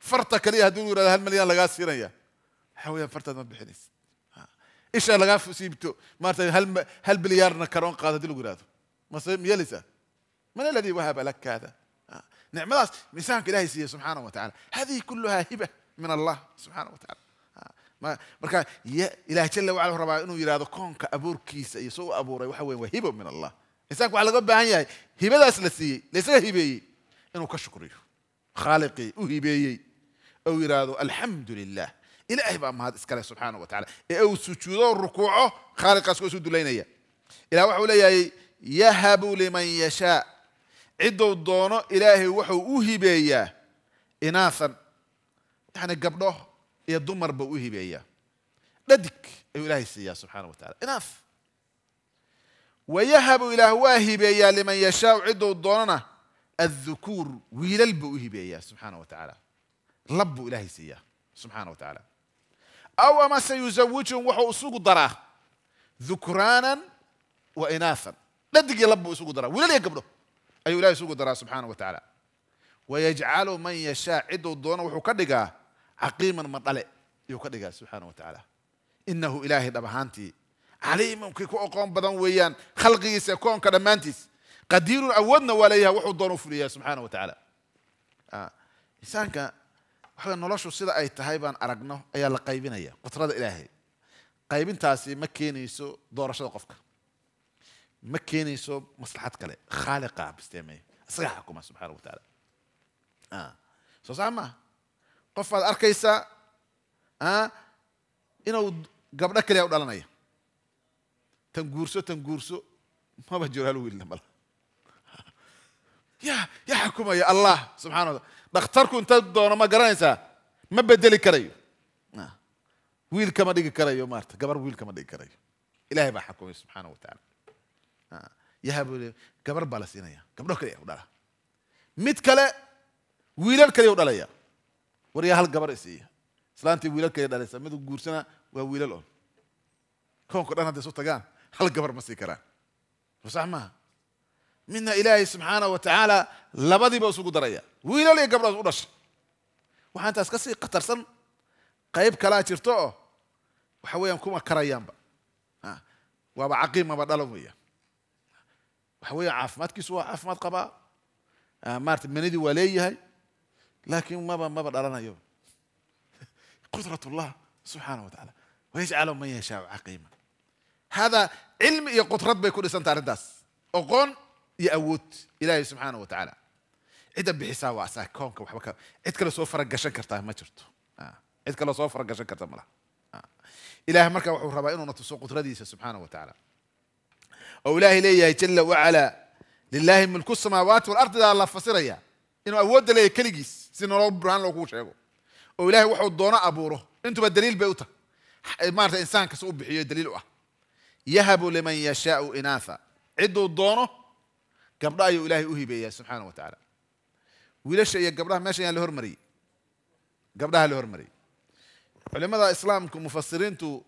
فرتا كليها دور هالمليان لقاس فينا يا حويا فرطة ما بحنيس isha lagaa siibto maarata hal hal bilyaarna karoon qaada haddii lagu yidhahdo mase miyelisa من الذي وهب لك هذا آه. نعمة مساهم كده يسيه سبحانه وتعالى هذه كلها هبة من الله سبحانه وتعالى آه. ما مركا إلى جل وعلا ربا إنه يراد كونك أبور كيس يسوع أبور وحوي وهبة من الله إنسان على قبل هني هبة ذا سلسية ليس هبة إنه كشكري خالقي وهبة أو يراد الحمد لله إلهي أي ما هذا إسكاله سبحانه وتعالى أو سجود الركوع خالق أسكوس الدلين يا إلى وحو لي يهب لمن يشاء عدو الدون إلهي وحو أوهي بيا إناثا إحنا يعني قبله يدمر بأوهي بيا لدك أيو إلهي سيا سبحانه وتعالى إناث ويهب إلى واهي بيا لمن يشاء عدو الدوننا الذكور ويلل بأوهي سبحانه وتعالى رب إلهي سيا سبحانه وتعالى أو أما سيزوجهم وحو أسوق دراه ذكرانا وإناثا لا تجي لب أسوق دراه ولا ليه قبله أي أيوة ولا أسوق يسوق سبحانه وتعالى ويجعل من يشاء عدو الدون وحو كدقا عقيما مطلع يكدقا سبحانه وتعالى إنه إلهي دبهانتي عليم كي كو أقوم بدن ويان خلقي سيكون كدمانتيس قدير أودنا وليها وحو الدون فليا سبحانه وتعالى آه. إنسان كان waxaw noloshu sida ay tahay baan aragno ayaa la qaybinaya qudrada ilaahay qaybintaasi ma keenayso doorashada qofka ma keenayso maslaxad kale khaaliqa bisteemey isagaa xukuma wa wataala ah, soo saa maaha qof aad arkaysaa ah, inuu gabdho kaliya u dhalanaya tan guurso tan guurso maba jiro hal wiilna mala ya yaa xakumaya allah subxana wataala dhakhtarku intaad doono ma garanaysaa ma bedeli karayo wiil kama dhigi karayo maarata gabar wiil kama dhigi karayo ilahay baa xakumay subxaana wataala yahabu gabar baa la siinaya gabdho kaliya u dhala mid kale wiilal kaliya u dhalaya war yaa hal gabar isiiya islaantii wiilal kaliya dhalaysa mid guursana waa wiilal on koonka dhan hadday isu tagaan hal gabar ma sii karaan sax maaha من إلهي سبحانه وتعالى لبدي بوسو دريا ويلا لي قبل ورش وحان تاسكسي قطرسن قيب كلا تيرتو وحويا كوما كرايان با وابا عقيم ما دالو ويا وحوي عاف ما تكسوا عاف ما تقبا مارت مندي ولي هاي لكن ما با ما بدلنا يوم قدرة الله سبحانه وتعالى ويجعل من يشاء عقيما هذا علم يقول رب يكون انسان تعرف اقول iyo awood ilaahay subxaana watacaala cidda bixisaa waa asaa koonka waxba ka cid kale soo faragashan kartaa ma jirto cid kale soo faragashan karta ma laha ilaahay markaa wuxuu rabaa inuu na tuso qudradiisa subxaana wa tacaala oo ilaahay leeyahay jala wacalaa lilaahi mulku samaawaati walardidaa la fasiraya inuu awoodda leeyahay keligiis si nolol burhaan loogu sheego oo ilaahay waxuu doono abuuro intuba daliil bay u tahay maarata insaan kasta u bixiyo daliil u ah yahabu liman yashaau inaatha cidduu doono قبرا يو إلهي أوهي بيا سبحانه وتعالى ولش يا قبرا ماشي يا يعني لهرمري قبرا لهرمري علماء إسلامكم مفسرين تو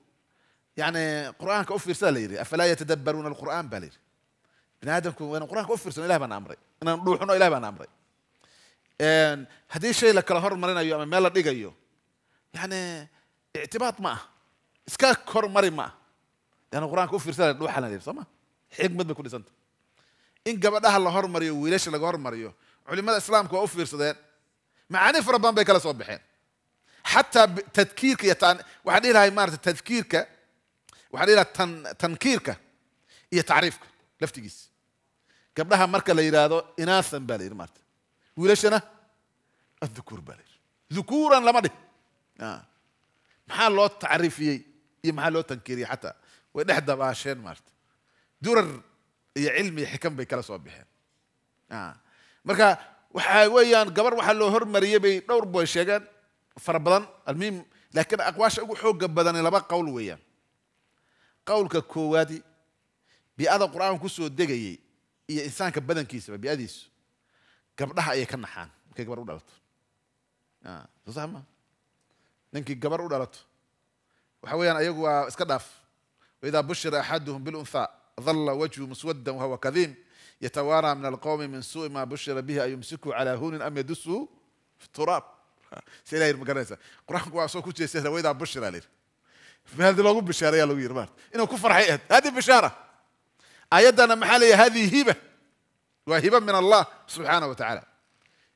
يعني قرآن كوف رسالة يري أفلا يتدبرون القرآن بالير بن آدم كو وين قرآن كوف رسالة إله بن عمري أنا روحنا إله بن عمري هذه الشيء لك لهر مرينا يو أما مالا يو يعني اعتباط ما اسكاك كور ما لأن يعني القرآن كوف رسالة روحنا لير صما حكمة بكل سنتو إن قبل أهل الله هرمريو وليش اللي هرمريو علماء الإسلام كوا أوفير صدق معاني فربان بيك الله صوب حين حتى تذكيرك يتعن واحد إلى هاي مارت تذكيرك واحد إلى تنكيرك هي تعريفك جيس قبلها مرك اللي يرادو إناثا بالير مارت وليش أنا الذكور بالير ذكورا لما دي آه. محلو تعرفي يمحلو حتى ونحدة باشين مارت دور iyo cilmi xikan bay kala soo bixeen ah. marka waxa weeyaan gabar waxaa loo hormariyey bay dhowr boy sheegeen fara badan almuhim laakiin aqwaasha ugu xooga badani laba qowl weeyaan qowlka koowaadi biada qur-aan kusoo degayey iyo insaanka badankiisaba biadiisu gabdhaha ayay ka naxaan markay gabar u dhalato ah, soo sax ninkii gabar u dhalato waxa weeyaan ayagu waa iska dhaaf waidaa bushira axaduhum bilunhaa ظل وجهه مسودا وهو كظيم يتوارى من القوم من سوء ما بشر به أيمسكه على هون أم يدسه في التراب سي لا يرمى قوى قرآنك كتش يسهل سهلا بشر عليه هذا لو بشارة يا لوير مارت إنه كفر حقيقة هذه بشارة أيدنا محالية هذه هبة وهبة من الله سبحانه وتعالى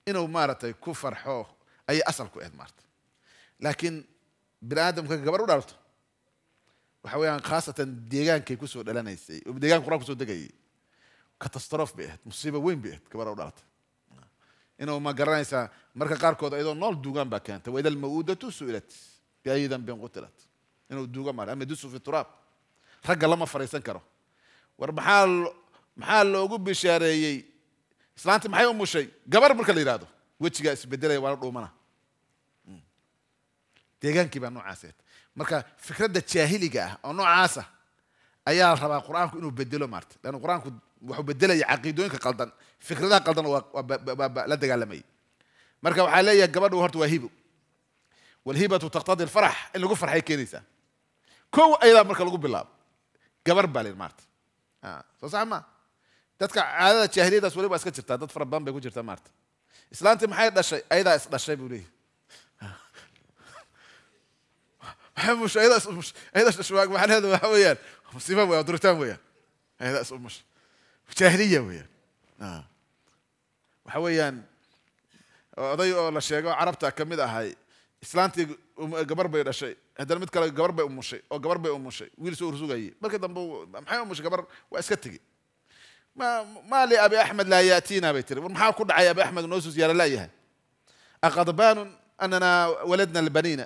إنه مارت كفر حوه أي أصل كؤيد مارت لكن بني آدم كان قبر waxa weeyaan khaasatan deegaankay kusoo dhalanaysay deeganka quraan kusoo degayay catastrophe bay ahayd musiibo weyn bay ahayd gabar u dhalatay inuu ma garanaysaa marka qaarkood ayadoo nool duugaan baa keentay waida almawuudatu su'ilat biayi dambin qutilat inuu duuga maray ama dusu fi turaab ragga lama fariisan karo war maxaa maxaa loogu bishaareeyey islaanti maxay u mushay gabar marka la yidhahdo wejigaa isbedelaya waala dhuumana hmm. deegaankii baa noocaas marka fikradda jaahiliga ah oo noocaasa ah ayaa la rabaa qur-aanku inuu bedelo maarta leanna qur-aanku wuxuu bedelaya caqiidooyinka qaldan fikradaha qaldan waa la dagaalamay marka waxaa leeyahay gabadhu horta waa hibo walhibatu taqtadi lfarax in lagu farxay keenaysaa kow ayadaa marka lagu bilaabo gabar baa len maarta soo sax ma dadka caadada jaahiliyadaas wali baa iska jirtaa dad fara badan bay ku jirtaa maarta islaantii maxay dhashay ayadaa is dhashay buu leeyahy ayadaaswaag macnaheeda waxa weeyaan musiiba wey duritaan weyaan ayadaas umush jaahiliya weyaan waxa weeyaan oday oo la sheego carabta ka mid ahay islaantii um, gabar bay dhashay haddana mid kale gabar bay umushay oo gabar bay umushay wiil soo ursugayay markii dambe maxay umushay gabar waa iska tegi maa li abi axmed laa yaatiina bay tiri war maxaa ku dhacay abi axmed noo suus yaala laayahay aqadbaanun anana waladna albaniina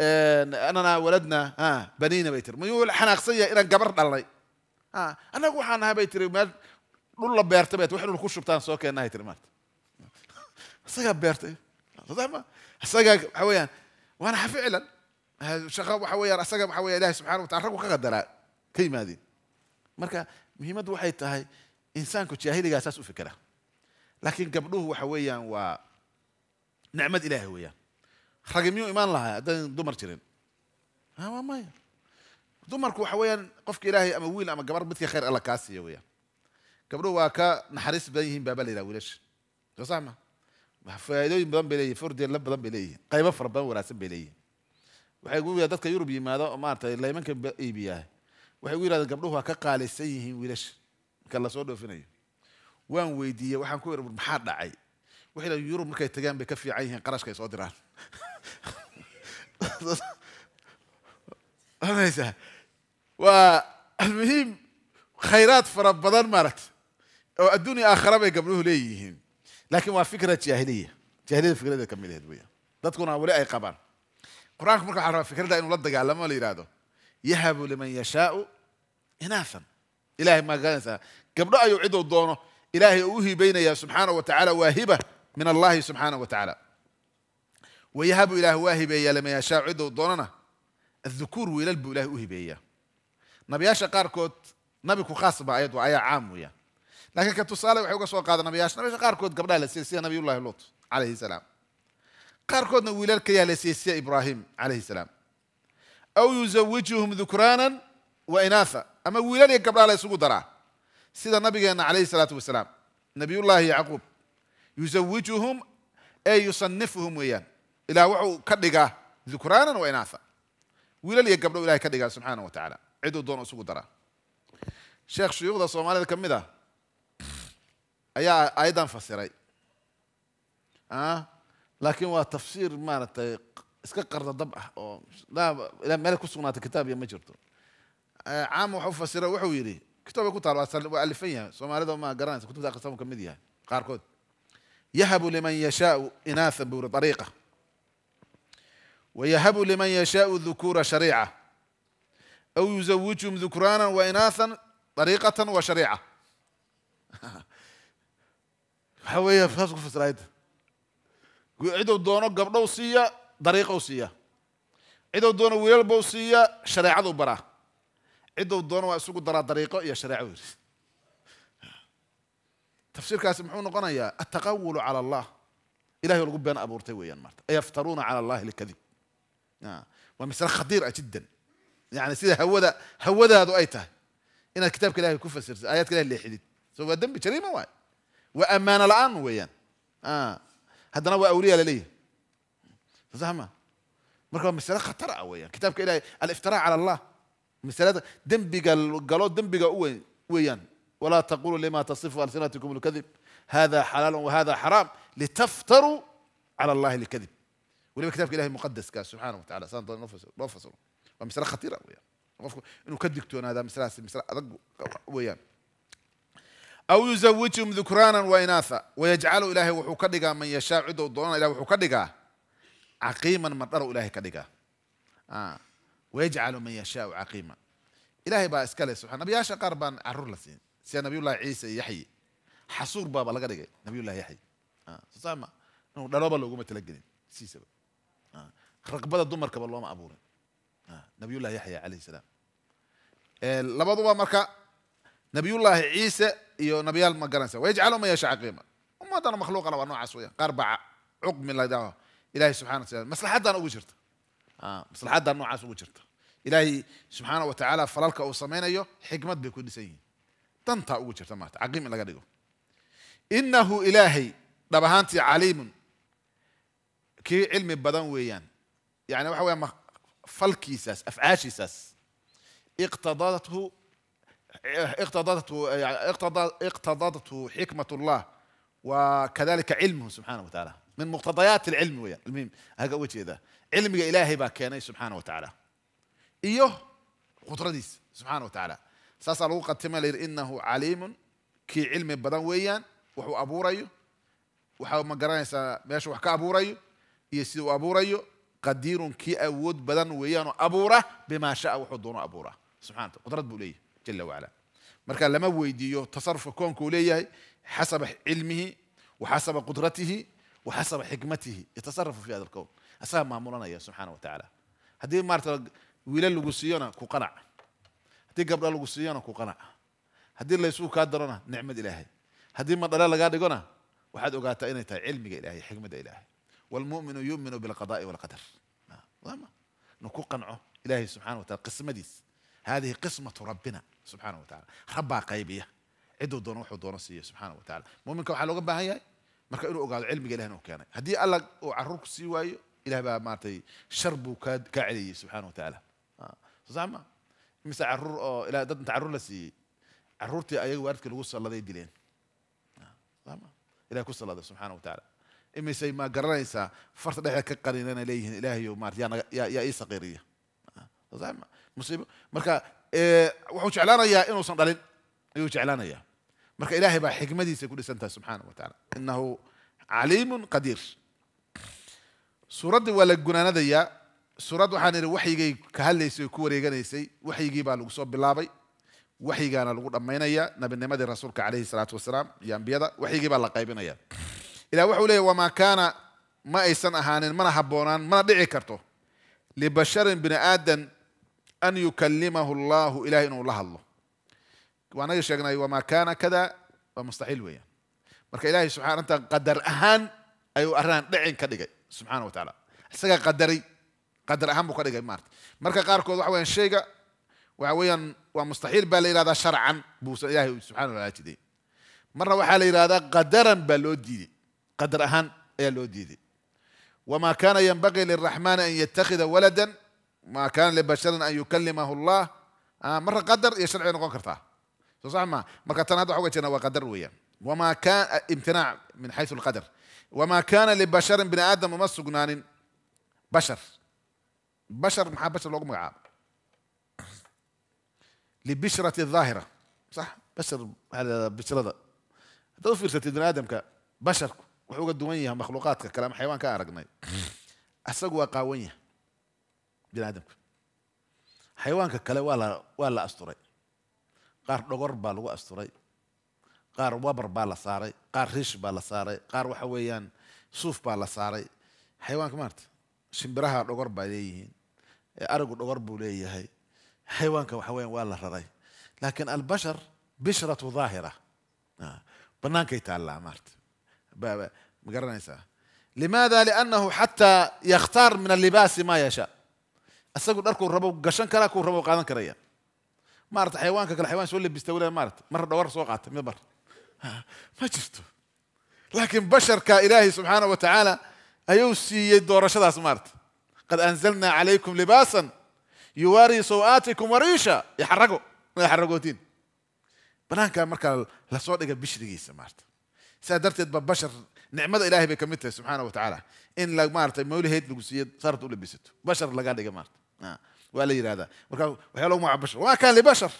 أنا ولدنا ها بنينا بيتر ميول حنا خصية إلى قبر الله ها أنا أقول حنا بيتر ما لولا بيرت بيت وحنا نخش بتاع سوكا نايتر مات صيغة بيرت تفهم صيغة حويا وأنا فعلا شغب حويا صيغة حويا الله سبحانه وتعالى رقم قدر كيما هذه مركا مهمة وحي تاي إنسان كتشاهد أساس فكرة لكن قبله حويا ونعمة إله وياه ragi miyuu imaan lahaa haddaan dumar jirin waa maya dumarku waxa weeyaan qofka ilaahay ama wiil ama gabar midka khayr alla kaa siiya weyaan gabdhuhu waa ka naxariis badan yihiin baabaa la yidhaha wiilasha soo sax ma faa'iidooyin badan bay leeyihin fordeella badan bay leeyihin qaybo fara badan wanaagsan bay leeyihin waxay ugu yidhahdeen dadka yurub yimaado maaragtay laymanka iibiyaa waxay ugu yidhahdeen gabdhuhu waa ka qaalaysan yihiin wiilasha marka lasoo dhoofinayo waan weydiiyey waxaan ku maxaa dhacay waxay yurub markay tagaan bay ka fiican yihiin qarashka soo diraan فهميسا والمهم خيرات فربضان مرت الدنيا آخرة بيقبلوه ليهم لكن ما فكرة جاهلية جاهلية فكرة ده كمل هدوية لا تكون هؤلاء أي قبر قرآن مركب على فكرة ده إنه لدق على ما الإرادة يهب لمن يشاء إناثا إلهي ما قال قبل أن يعيدوا دونه إلهي أوهي بين يا سبحانه وتعالى واهبة من الله سبحانه وتعالى ويهب إله واهي بيا لما يشاء عدو دوننا الذكور ويلل بو إله بيا نبي ياشا قاركوت نبي كو خاص بعيد وعيا عام ويا لكن كتو صالة وحيوك سوى قادة نبي ياشا نبي ياشا قاركوت قبلها لسيسية نبي الله لوط عليه السلام قاركوت نبي ويلل كيا لسيسية إبراهيم عليه السلام أو يزوجهم ذكرانا وإناثا أما ويلل يقبلها لسوق درا سيدة نبي عليه الصلاة نبي الله يعقوب يزوجهم أي يصنفهم وياه ilaa wuxuu ka dhigaa dukraanan wa inaaa wiilal iyo gabdho ilahay ka dhigaa subxaana wa tacaala ciduu doono isugu daraa sheekh shuyuukhda soomaalida ka mid a ayaa aayaddan fasiray laakiin waa tafsiir maaragtay iska qardadab ah oo meel ku sugnaata kitaab iyo ma jirto caam wuxuu fasira wuxuu yidhi kitab bay ku taal waa alifan yahay soomaalida ma garanaysa kutubta akhristamu ka mid yahay qaarkood yahabu liman yashaau inaathan buri ariiqa ويهب لمن يشاء الذكور شريعة أو يزوجهم ذكرانا وإناثا طريقة وشريعة حوية فاسق في سرايد عدو دونه قبل وصية طريقة وصية عدو دونه ويل بوصية شريعة براه عدو دونه وأسوق درا طريقة يا شريعة تفسير كاس محمود يا التقول على الله إلهي لقبنا أبورتي ويان مرت يفترون على الله الكذب نعم. ومسألة خطيرة جدا يعني سيدا هوذا هوذا هذا أيته إن الكتاب كله يكون فسر آيات كلها اللي حديد سوى الدم بشريمة واي وأمانة الآن ويان آه هذا نوى أولياء لليه فزهمة مركب مسألة خطرة ويان كتاب كله الافتراء على الله مسألة دم قالوا دم ويان ولا تقولوا لما تصفوا ألسنتكم الكذب هذا حلال وهذا حرام لتفتروا على الله الكذب waliba kitaabka ilahay muqadaskaas subxaana watacala saan doona loo fasiro waa masle khatiira weyaan qofku inuu ka digtoonaada masladaas masle adag weeyaan aw yuzawijhum dukraanan wa inaatha wayajcalu ilaahay wuxuu ka dhigaa man yashaa cidda u doonana ilahay wuxuu ka dhigaa caqiiman mardharo ilaahay ka dhigaa wayajcalu man yashaau caqiima ilahay baa iskale subxan nabiyaasha qaar baan carruur la siin sida nabiyullahi ciise iyo yaxyi xasuur baaba laga dhigay nabiyullahi yaxyi soo saama inuu dhalooba looguma talagelin siisaba ركبت دمر كبل لوما ابور آه، نبي الله يحيى عليه السلام آه، لبدوا مركا نبي الله عيسى يو نبي الله مقرنسا ويجعله ما يشاء قيمه وما ترى مخلوق على نوع عصوية قربعة عقب من الله إلهي سبحانه وتعالى مصلحة دان وجرت آه مصلحة دان نوع عصو وجرت إلهي سبحانه وتعالى فلالك أو سمين أيوه حكمة بكل سيء تنطى وجرت مات عقيم الله قد إنه إلهي نبهانتي عليم كي علم بدن ويان يعني هو ما فلكي ساس اقتضته اقتضته اقتضى يعني اقتضته حكمه الله وكذلك علمه سبحانه وتعالى من مقتضيات العلم ويا المهم هذا علم الهي باكيني سبحانه وتعالى ايوه قدرديس سبحانه وتعالى ساس الوقت تملير انه عليم كي علم بدن ويان وهو ابو ريو وحاو ما قرانيسا ماشي وحكى ابو ريو يسيو ابو ريو قدير كي أود بدن ويانو أبوره بما شاء وحضون أبوره سبحانه قدرت بولي جل وعلا مركا لما ويدي تصرف كون كولي حسب علمه وحسب قدرته وحسب حكمته يتصرف في هذا الكون أسامة مامورنا يا سبحانه وتعالى هذه مرت ويل لغسيونا كقنع هذه قبل لغسيونا كقنع هذه اللي يسوق كادرنا نعمد إلهي هذه ما ضلال قاعد يقولنا واحد وقاعد تأني إلهي حكمة إلهي والمؤمن يؤمن بالقضاء والقدر ما نكو قنعه إلهي سبحانه وتعالى قسمة ديس هذه قسمة ربنا سبحانه وتعالى ربا قيبية عدو دون وحو سبحانه وتعالى مؤمن كو حالو قبها هي ما إلو أقال علم إلهي نو كان هدي ألق وعروك سيوايو إلهي بها مارتي شرب كاد كعلي سبحانه وتعالى زعما مثل عرور آه، إلى دد تعرور لسي عرورتي أيه وارد كل وصل الله ذي دلين زعما إلى كوس الله سبحانه وتعالى imisay ma garanaysaa farta dhexda ka qaniinana leeyihiin ilaahayo marat yaa ii saqiiriya musiibo marka wuxuu jeclaanayaa inuusan dhalin ayuu jeclaanayaa marka ilaahay baa xikmadiisa ku dhisan tahay subxaana wa tacaala innahu caliimun qadiir suuraddii waa la gunaanadayaa suurad waxaan idhi waxyigay ka hadlaysay oo ku wareeganaysay waxyigii baa lagu soo bilaabay waxyigaana lagu dhammaynayaa nabinimadii rasuulka calayhi salaatu wasalaam iyo ambiyada waxyigii baa la qaybinayaa ilaa wuxuu leeyahy wamaa kaana ma aysan ahaanin mana habboonaan mana dhici karto libasharin bini aadan an yukallimahu allahu ilahay inuu la hadlo waanaga sheegnay wamaa kaana kada waa mustaxiil weeyaan marka ilahay subaa arrintan qadar ahaan ayuu arrinaan dhicin ka dhigay subxaana wa tacaala isagaa qadaray qadar ahaan buu ka dhigay maarata marka qaarkood waxa weyaan shayga waxa weeyaan waa mustaxiil baa la yihahdaa sharcan buu ilahay subxana wa taala jiday marna waxaa la yihahdaa qadaran baa loo diiday قدر أهان لوديدي وما كان ينبغي للرحمن أن يتخذ ولدا ما كان لبشر أن يكلمه الله آه، مرة قدر يشرع نقول كرتا صح ما مرة كان هذا حقوقنا وقدر ويا وما كان آه، امتناع من حيث القدر وما كان لبشر بن آدم ومس جنان بشر بشر محب بشر لقمة عام لبشرة الظاهرة صح بشر هذا بشر هذا تظفر ستي ادم كبشركم wuxuu uga duwan yahay makhluuqaadka kale ama xayawaan ka aragnay isagu waa qaawan yahay bini xayawaanka kale waa la waa la asturay qaar dhogor baa lagu asturay qaar wabar baa la saaray qaar riish baa la saaray qaar waxa weeyaan suuf baa la saaray xayawaanka maarata shimbiraha dhogor baa leeyihiin arigu dhogor buu leeyahay xayawaanka waxa weeyaan waa la raray laakiin albashar bishratu daahira ah, bannaankay taallaa maarata magaranaysaa e limaada liannahu xataa yakhtaar min allibaasi maa yashaa isagu dharkuu rabo gashan karaa kuu rabo qaadan karaya maarata xayawaanka kale xayawan soo labista wala maarata mar dhowar soo qaata mid mar ma jirto laakiin basharka ilaahay subxaana wa tacaala ayuu siiyey doorashadaas maarata qad anzalnaa calaykum libaasan yuwaarii sawaatikum wariisha ixarago ma ixaragootiin banaanka markaa lasoo dhiga bishrigiisa maarata سادرت سادرتد بشر نعمة إلهي بكمته سبحانه وتعالى إن لا مارت ما يلهيت لقسيد صارت أولي بسيت بشر لا قاعد مارت آه. ولا يرى هذا وكان وحلو مع بشر وما كان لبشر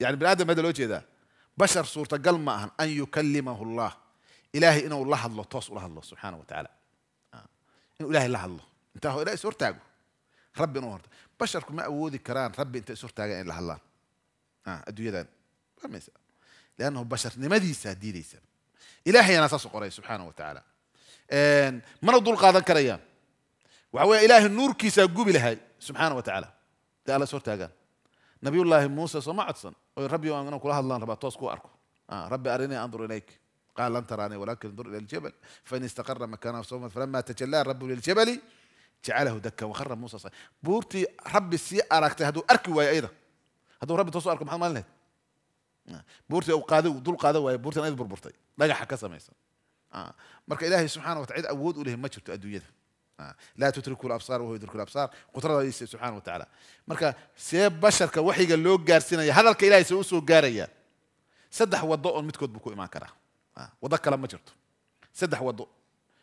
يعني بالآدم هذا لوجه ذا بشر صورة قل ما أن يكلمه الله إلهي إنه الله الله توصل الله, الله سبحانه وتعالى آه. إنه إلهي الله الله أنت هو إلهي صورة تاجو ربي نورت بشر كم أودي كران ربي أنت صورة تاقو إن الله آه أدو يدان لأنه بشر نمدي سادي ليس إلهي أنا ساسو قريش سبحانه وتعالى إن من الضل قاضا كريان وهو إلهي النور كيسا قبل هاي سبحانه وتعالى ده على سورة قال نبي الله موسى صمع عطسن ربي وأنا كل هذا الله توسكو أركو آه ربي أرني أنظر إليك قال لن تراني ولكن انظر إلى الجبل فإن استقر مكانه صوما فلما تجلى الرب للجبل جعله دكا وخرب موسى صحيح. بورتي ربي سي أركت هذو أركو ويا أيضا هذو ربي توسو أركو محمد الله بورتي او قاده ودول قادو واي بورتي نايد بربورتي دقا حكا سميسا آه. مرك الهي سبحانه وتعالى اود وله ما جرت ادويته آه. لا تتركوا الابصار وهو يدرك الابصار قدره الله سبحانه وتعالى مرك سي بشرك وحي قال لو غارسنا هذا الك الهي سو سو غاريا صدح وضوء متكود بكو ايمان كره آه. وضك لما جرت صدح وضوء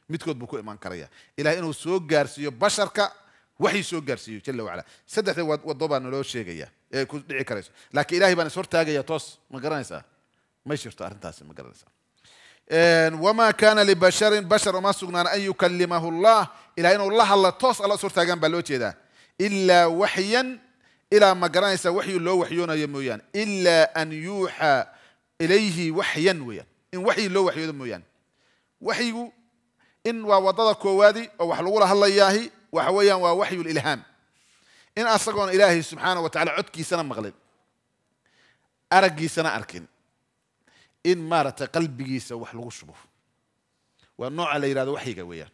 متكود بكو ايمان كريا الى انه سو غارسيو بشرك وحي سو غارسيو جل وعلا صدح وضوء انه لو شيغيه ee ku dhici karayso laakiin ilaahay baan is hortaagaya toos ma garanaysaa ma jirto arrintaasi ma garanaysaa wamaa kaana libasharin bashar uma sugnaan an yukalimahu allah ilaa inuu la hadla toos alla is hortaagaan baa loo jeedaa ilaa waxyan ilaa ma garanaysaa waxyu loo waxyoonayo mooyaane ilaa an yuuxaa ilayhi waxyan weeyaan in waxyi loo waxyoodo mooyaane waxyigu in waa wadada koowaadi oo wax lagula hadlayaahi waxa weeyaan waa waxyu lilhaam in asagoona ilaahay subxaana wa tacaala codkiisana maqlin araggiisana arkin in maaragtay qalbigiisa wax lagu shubo waa nooca la yidhahdo waxyiga weeyaan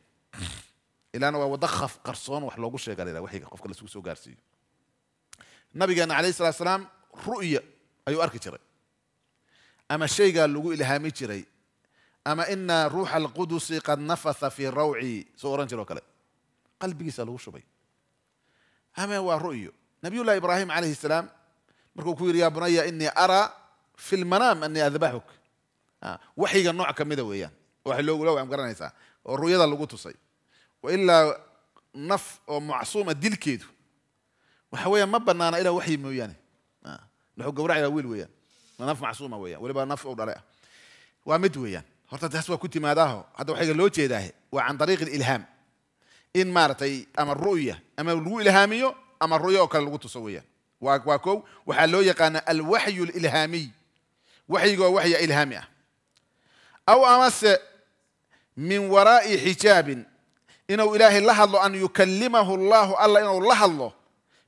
ilaana waa waddo khaf qarsoon wax loogu sheega la yidhahdo waxyiga qofka lasugu soo gaarsiiyo nabigeena calayhi salatu salaam ru'ya ayuu arki jiray ama shaygaa lagu ilhaami jiray ama ina ruuxa alqudusi qad nafatha fii rawci soo oran jiro kale qalbigiisa lagu shubay أما هو رؤيه نبي الله إبراهيم عليه السلام مركو يا بني إني أرى في المنام أني أذبحك آه، وحي النوع كم دويا يعني. وحي لو لو عم قرانيسا الرؤيا اللي قلت صي وإلا نف ومعصومة ديل كيدو وحويا ما بنانا إلى وحي مويانه يعني. آه. نحو قبرع إلى ويل ويا نف معصومة ويا ولا نف ولا ومد ويا يعني. هرتا تحسوا كنت ماذا هو هذا وحي لو داهي وعن طريق الإلهام in maaragtay ama ru'ya ama lagu ilhaamiyo ama ru'yo oo kale lagu tuso weeyaan waa waa kow waxaa loo yaqaana alwaxyu lilhaamiy waxyiga oo waxya ilhaami ah aw amase min waraa'i xijaabin inuu ilaahay la hadlo an yukallimahu allahu alla inuu la hadlo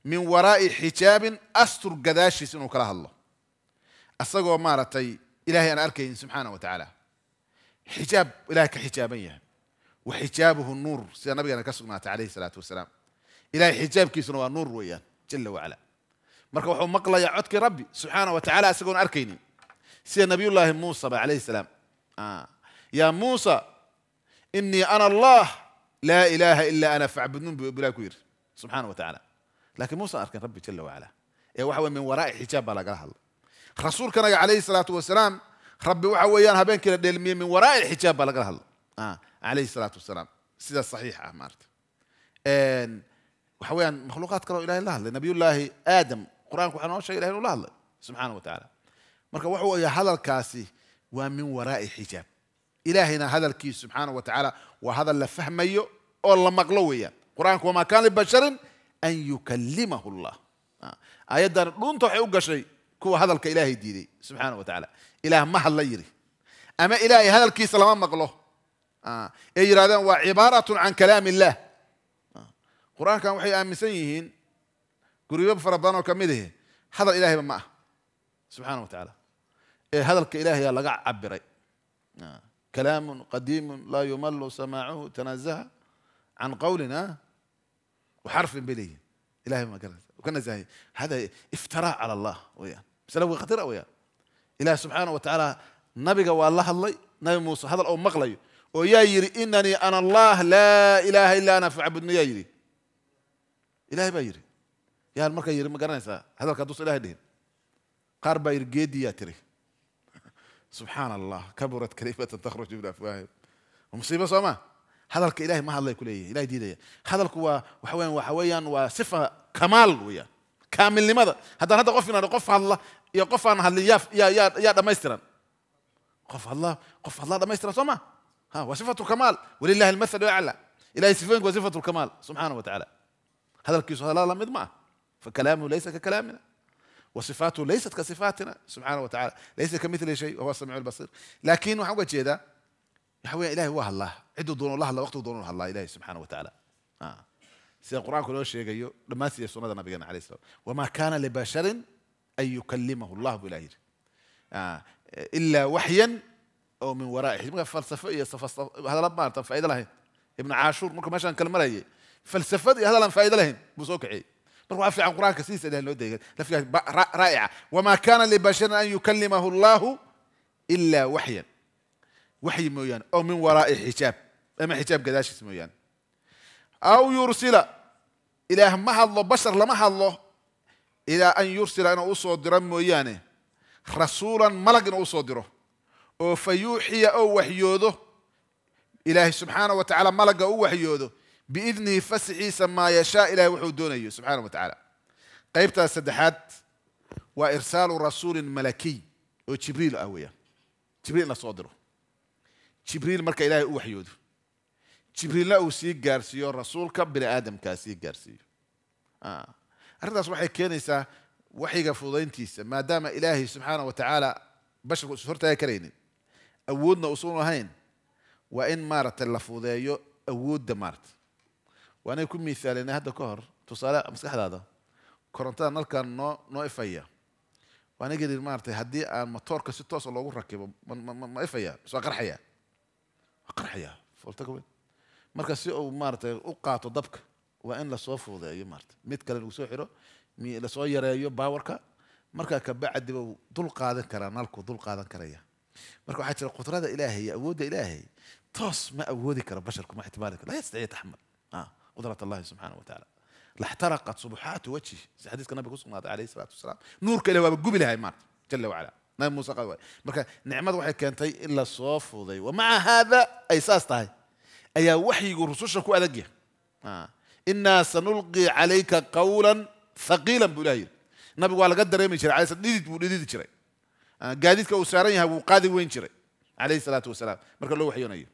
min waraa'i xijaabin astur gadaashiis inuu kala hadlo asagoo maaragtay ilaahay aan arkayn subxaana wa tacaala xijaab ilahay ka xijaaban yahay وحجابه النور سيدنا النبي أنا كسر عليه الصلاة والسلام إلى حجاب كيس نور نور ويا جل وعلا مركو حوم مقلا يا عتك ربي سبحانه وتعالى سيكون أركيني سي نبي الله موسى عليه السلام آه. يا موسى إني أنا الله لا إله إلا أنا فاعبدون بلا كوير سبحانه وتعالى لكن موسى أركن ربي جل وعلا يا إيه، وحوى من وراء حجاب على قال رسول كان عليه الصلاة والسلام ربي وحوى يانها بين من وراء الحجاب على قال آه. عليه الصلاة والسلام سيدة صحيحة مارت إن وحويان مخلوقات كانوا إله الله نبي الله آدم قرآن كحنا شيء إله الله سبحانه وتعالى مركب وحوى يا هذا الكاسي ومن وراء حجاب إلهنا هذا الكيس سبحانه وتعالى وهذا اللي فهمه الله مقلويا قرآن وما كان لبشر أن يكلمه الله آه. أيضا لن تحيق شيء كو هذا الهي ديدي سبحانه وتعالى إله ما هل يري أما إلهي هذا الكيس لما مقلو آه. اي يرادان عباره عن كلام الله آه. قران كان وحي امن سيهين قريب فربنا وكمده هذا الاله بما سبحانه وتعالى إيه هذا الاله يا لقع عبري آه. كلام قديم لا يمل سماعه تنزه عن قولنا وحرف بلي اله ما قال وكان زي هذا افتراء على الله ويا سلو خطر ويا اله سبحانه وتعالى نبي والله الله نبي موسى هذا الأم مقلي ويايري إنني أنا الله لا إله إلا أنا فاعبدني يايري إلهي بايري يا المركة يري مقرنسة هذا الكدوس إلهي دين قرب يرقيد ياتري سبحان الله كبرت كلمة تخرج من افواههم ومصيبة صوما هذا الإلهي ما الله يقول إيه إلهي دي إيه. هذا القوة وحويان وحويان وصفة كمال ويا كامل لماذا هذا هذا قفنا قف الله يقف عن هاللي يا يا يا يا قف الله قف الله ده ما يستر صوما ها وصفته كمال ولله المثل الاعلى الى يصفون وصفه الكمال سبحانه وتعالى هذا الكيس هذا لم يضمعه فكلامه ليس ككلامنا وصفاته ليست كصفاتنا سبحانه وتعالى ليس كمثله شيء وهو السميع البصير لكن هو جيدا هو اله هو الله عدو دون الله الله وقت دون الله اله سبحانه وتعالى آه. سيد القرآن كله شيء جيو لما سيد سنة النبي عليه الصلاة والسلام وما كان لبشر أن يكلمه الله بلا آه. إلا وحيا او من وراء حزبك فلسفيه صفصف هذا لا مارت فائده لهن ابن عاشور ممكن ماشي نكلم مريه فلسفه هذا لا فائده لهن بسوكعي بروح في عن قران كسيس اذا لو دقيقه لفي رائعه وما كان لبشر ان يكلمه الله الا وحيا وحي مويان او من وراء حجاب اما حجاب قداش اسمه يعني او يرسل الى ما الله بشر لما الله الى ان يرسل انا اصدر مويانه رسولا ملك اصدره oo fa yuuxiya oo waxyoodo ilaahay subxaana wa tacaala malagga u waxyoodo biidnihi fasixiisa maa yashaa ilahay wuxuu doonayo subxaana wa tacaala qaybtaas saddexaad waa irsaalu rasuulin malakiy oo jibriil ah weeyaan jibriil la soo diro jibriil marka ilaahay u waxyoodo jibriilna uu sii gaarsiiyo rasuulka bini aadamkaa sii gaarsiiyo arrintaas waxay keenaysaa waxyiga fududayntiisa maadaama ilaahay subxaana wa tacaala basharku is hortaagi karaynin awoodna usan ahayn waa in maaragtay la fudeeyo awoodda maarata waanay ku miisaalinay hadda ka hor tusaale maskaxdaada korontada nalkan noo noo ifaya waana gelin maaratay haddii aan matoorka si toosa ah loogu rakibo ma ifaya soo qarxaya waa qarxaya fooltakawen marka si uu maaratay u qaato dabka waa in lasoo fuudeeyo maarata mid kale lagu soo xiro lasoo yareeyo baawarka markaa kabacdiba dul qaadan karaa nalku dul qaadan karaya مركو حتى القطر هذا الهي يأود الهي توس ما أودك رب بشرك ما احتمالك لا يستطيع يتحمل اه قدرة الله سبحانه وتعالى لاحترقت سبحات وجهه زي حديث النبي صلى الله عليه الصلاة والسلام نور كله قبل هاي مرت جل وعلا نعم موسى قال بركة نعمة وحي كانت إلا صوف وذي ومع هذا أي ساس ساستهي أي وحي الرسول شكو ألقيه آه. إنا سنلقي عليك قولا ثقيلا بلاهي نبي قال قدر يمشي على سديد وديد شري gaadiidka uu saaran yahay wuu qaadi weyn jiray calayhi salaatu wasalaam marka loo waxyoonayo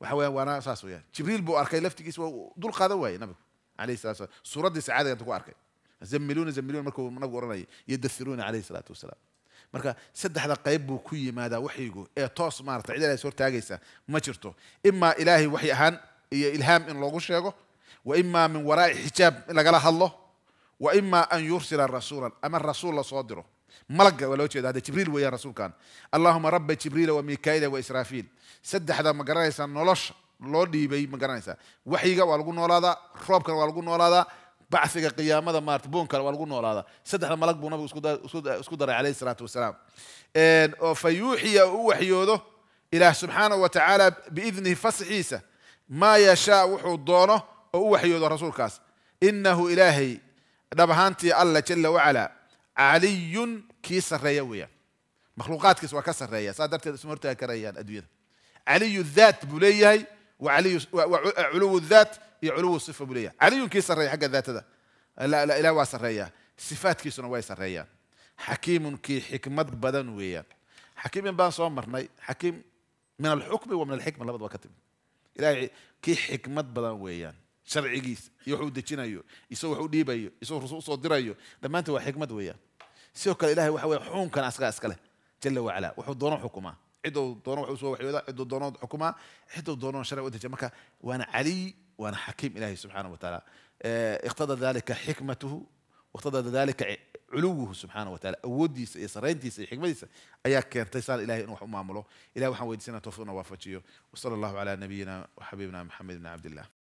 waxa weya waana saas weyaan jibriil buu arkay laftigiis waa dul qaadan waayey nabigu calayhi salatu wasalaam suuradii sacaadiga intu ku arkay zamiluuna zamiluuna markuu nabigu odhanayay yadasiruuna calayhi salaatu wasalaam marka saddexda qayb buu ku yimaadaa waxyigu ee toos maarata cid ilahay is hortaagaysa ma jirto imaa ilaahay waxy ahaan iyo ilhaam in loogu sheego wa imaa min waraa'i xijaab in lagala hadlo wa imaa an yursila rasuulan ama rasuul la soo diro malaga waa loo jeeda hadda jibriil weeyaan rasuulkan allahuma raba jibriila wa mikaaila wa israafiil saddexda ma garanaysaa nolosha loo dhiibay ma garanaysaa waxyiga waa lagu noolaadaa roobkana waa lagu noolaadaa bacfiga qiyaamada maarata boonkana waa lagu noolaadaa saddexda malag buu nabigu isku daray calayhi salaatu wasalaam oo fa yuuxiya u waxyoodo ilaah subxaanahu wa tacaala biidnihi fasxiisa maa yashaa wuxuu doono oo u waxyoodo rasuulkaas innahu ilaahay dhab ahaantii alla jela wacalaa علي كيس الرياوية مخلوقات كيس وكاس الرياوية صادرت سمرتها كريان أدوية علي الذات بولية وعلي وعلو الذات هي علو الصفة بولية علي كيس الرياوية حق الذات ذا لا لا لا واس الرياوية صفات كيس وايس الرياوية حكيم كي حكمة بدن ويا حكيم بان صومرني حكيم من الحكم ومن الحكمة لابد وكتب إلهي كي حكمة بدن ويان sharcigiisa iyo waxuu dejinayo isagoo waxu dhiibayo isagoo rusul usoo dirayo dhammaanta waa xikmad weeyaan sidoo kale ilahay waxa weye xuunkan asagaa iskaleh jala wacala wuxuu doono xukumaa cidou doono wax usoo waxyooda ciduu doono xukumaa ciduu doono sharci u dejiya marka waana caliy waana xakiim ilahay subxaana wa tacaala eh, iqtada dalika xikmatuhu iqtada dalika culuwuhu subxaana wa taala awooddiisa iyo sarayntiisa iyo xikmadiisa ayaa keentay saan ilahay inuu wax u maamulo ilahay waxaan weydiisana tawfiiqna waafajiyo wasala allahu calaa nabiyina wa maxamed bni cabdillah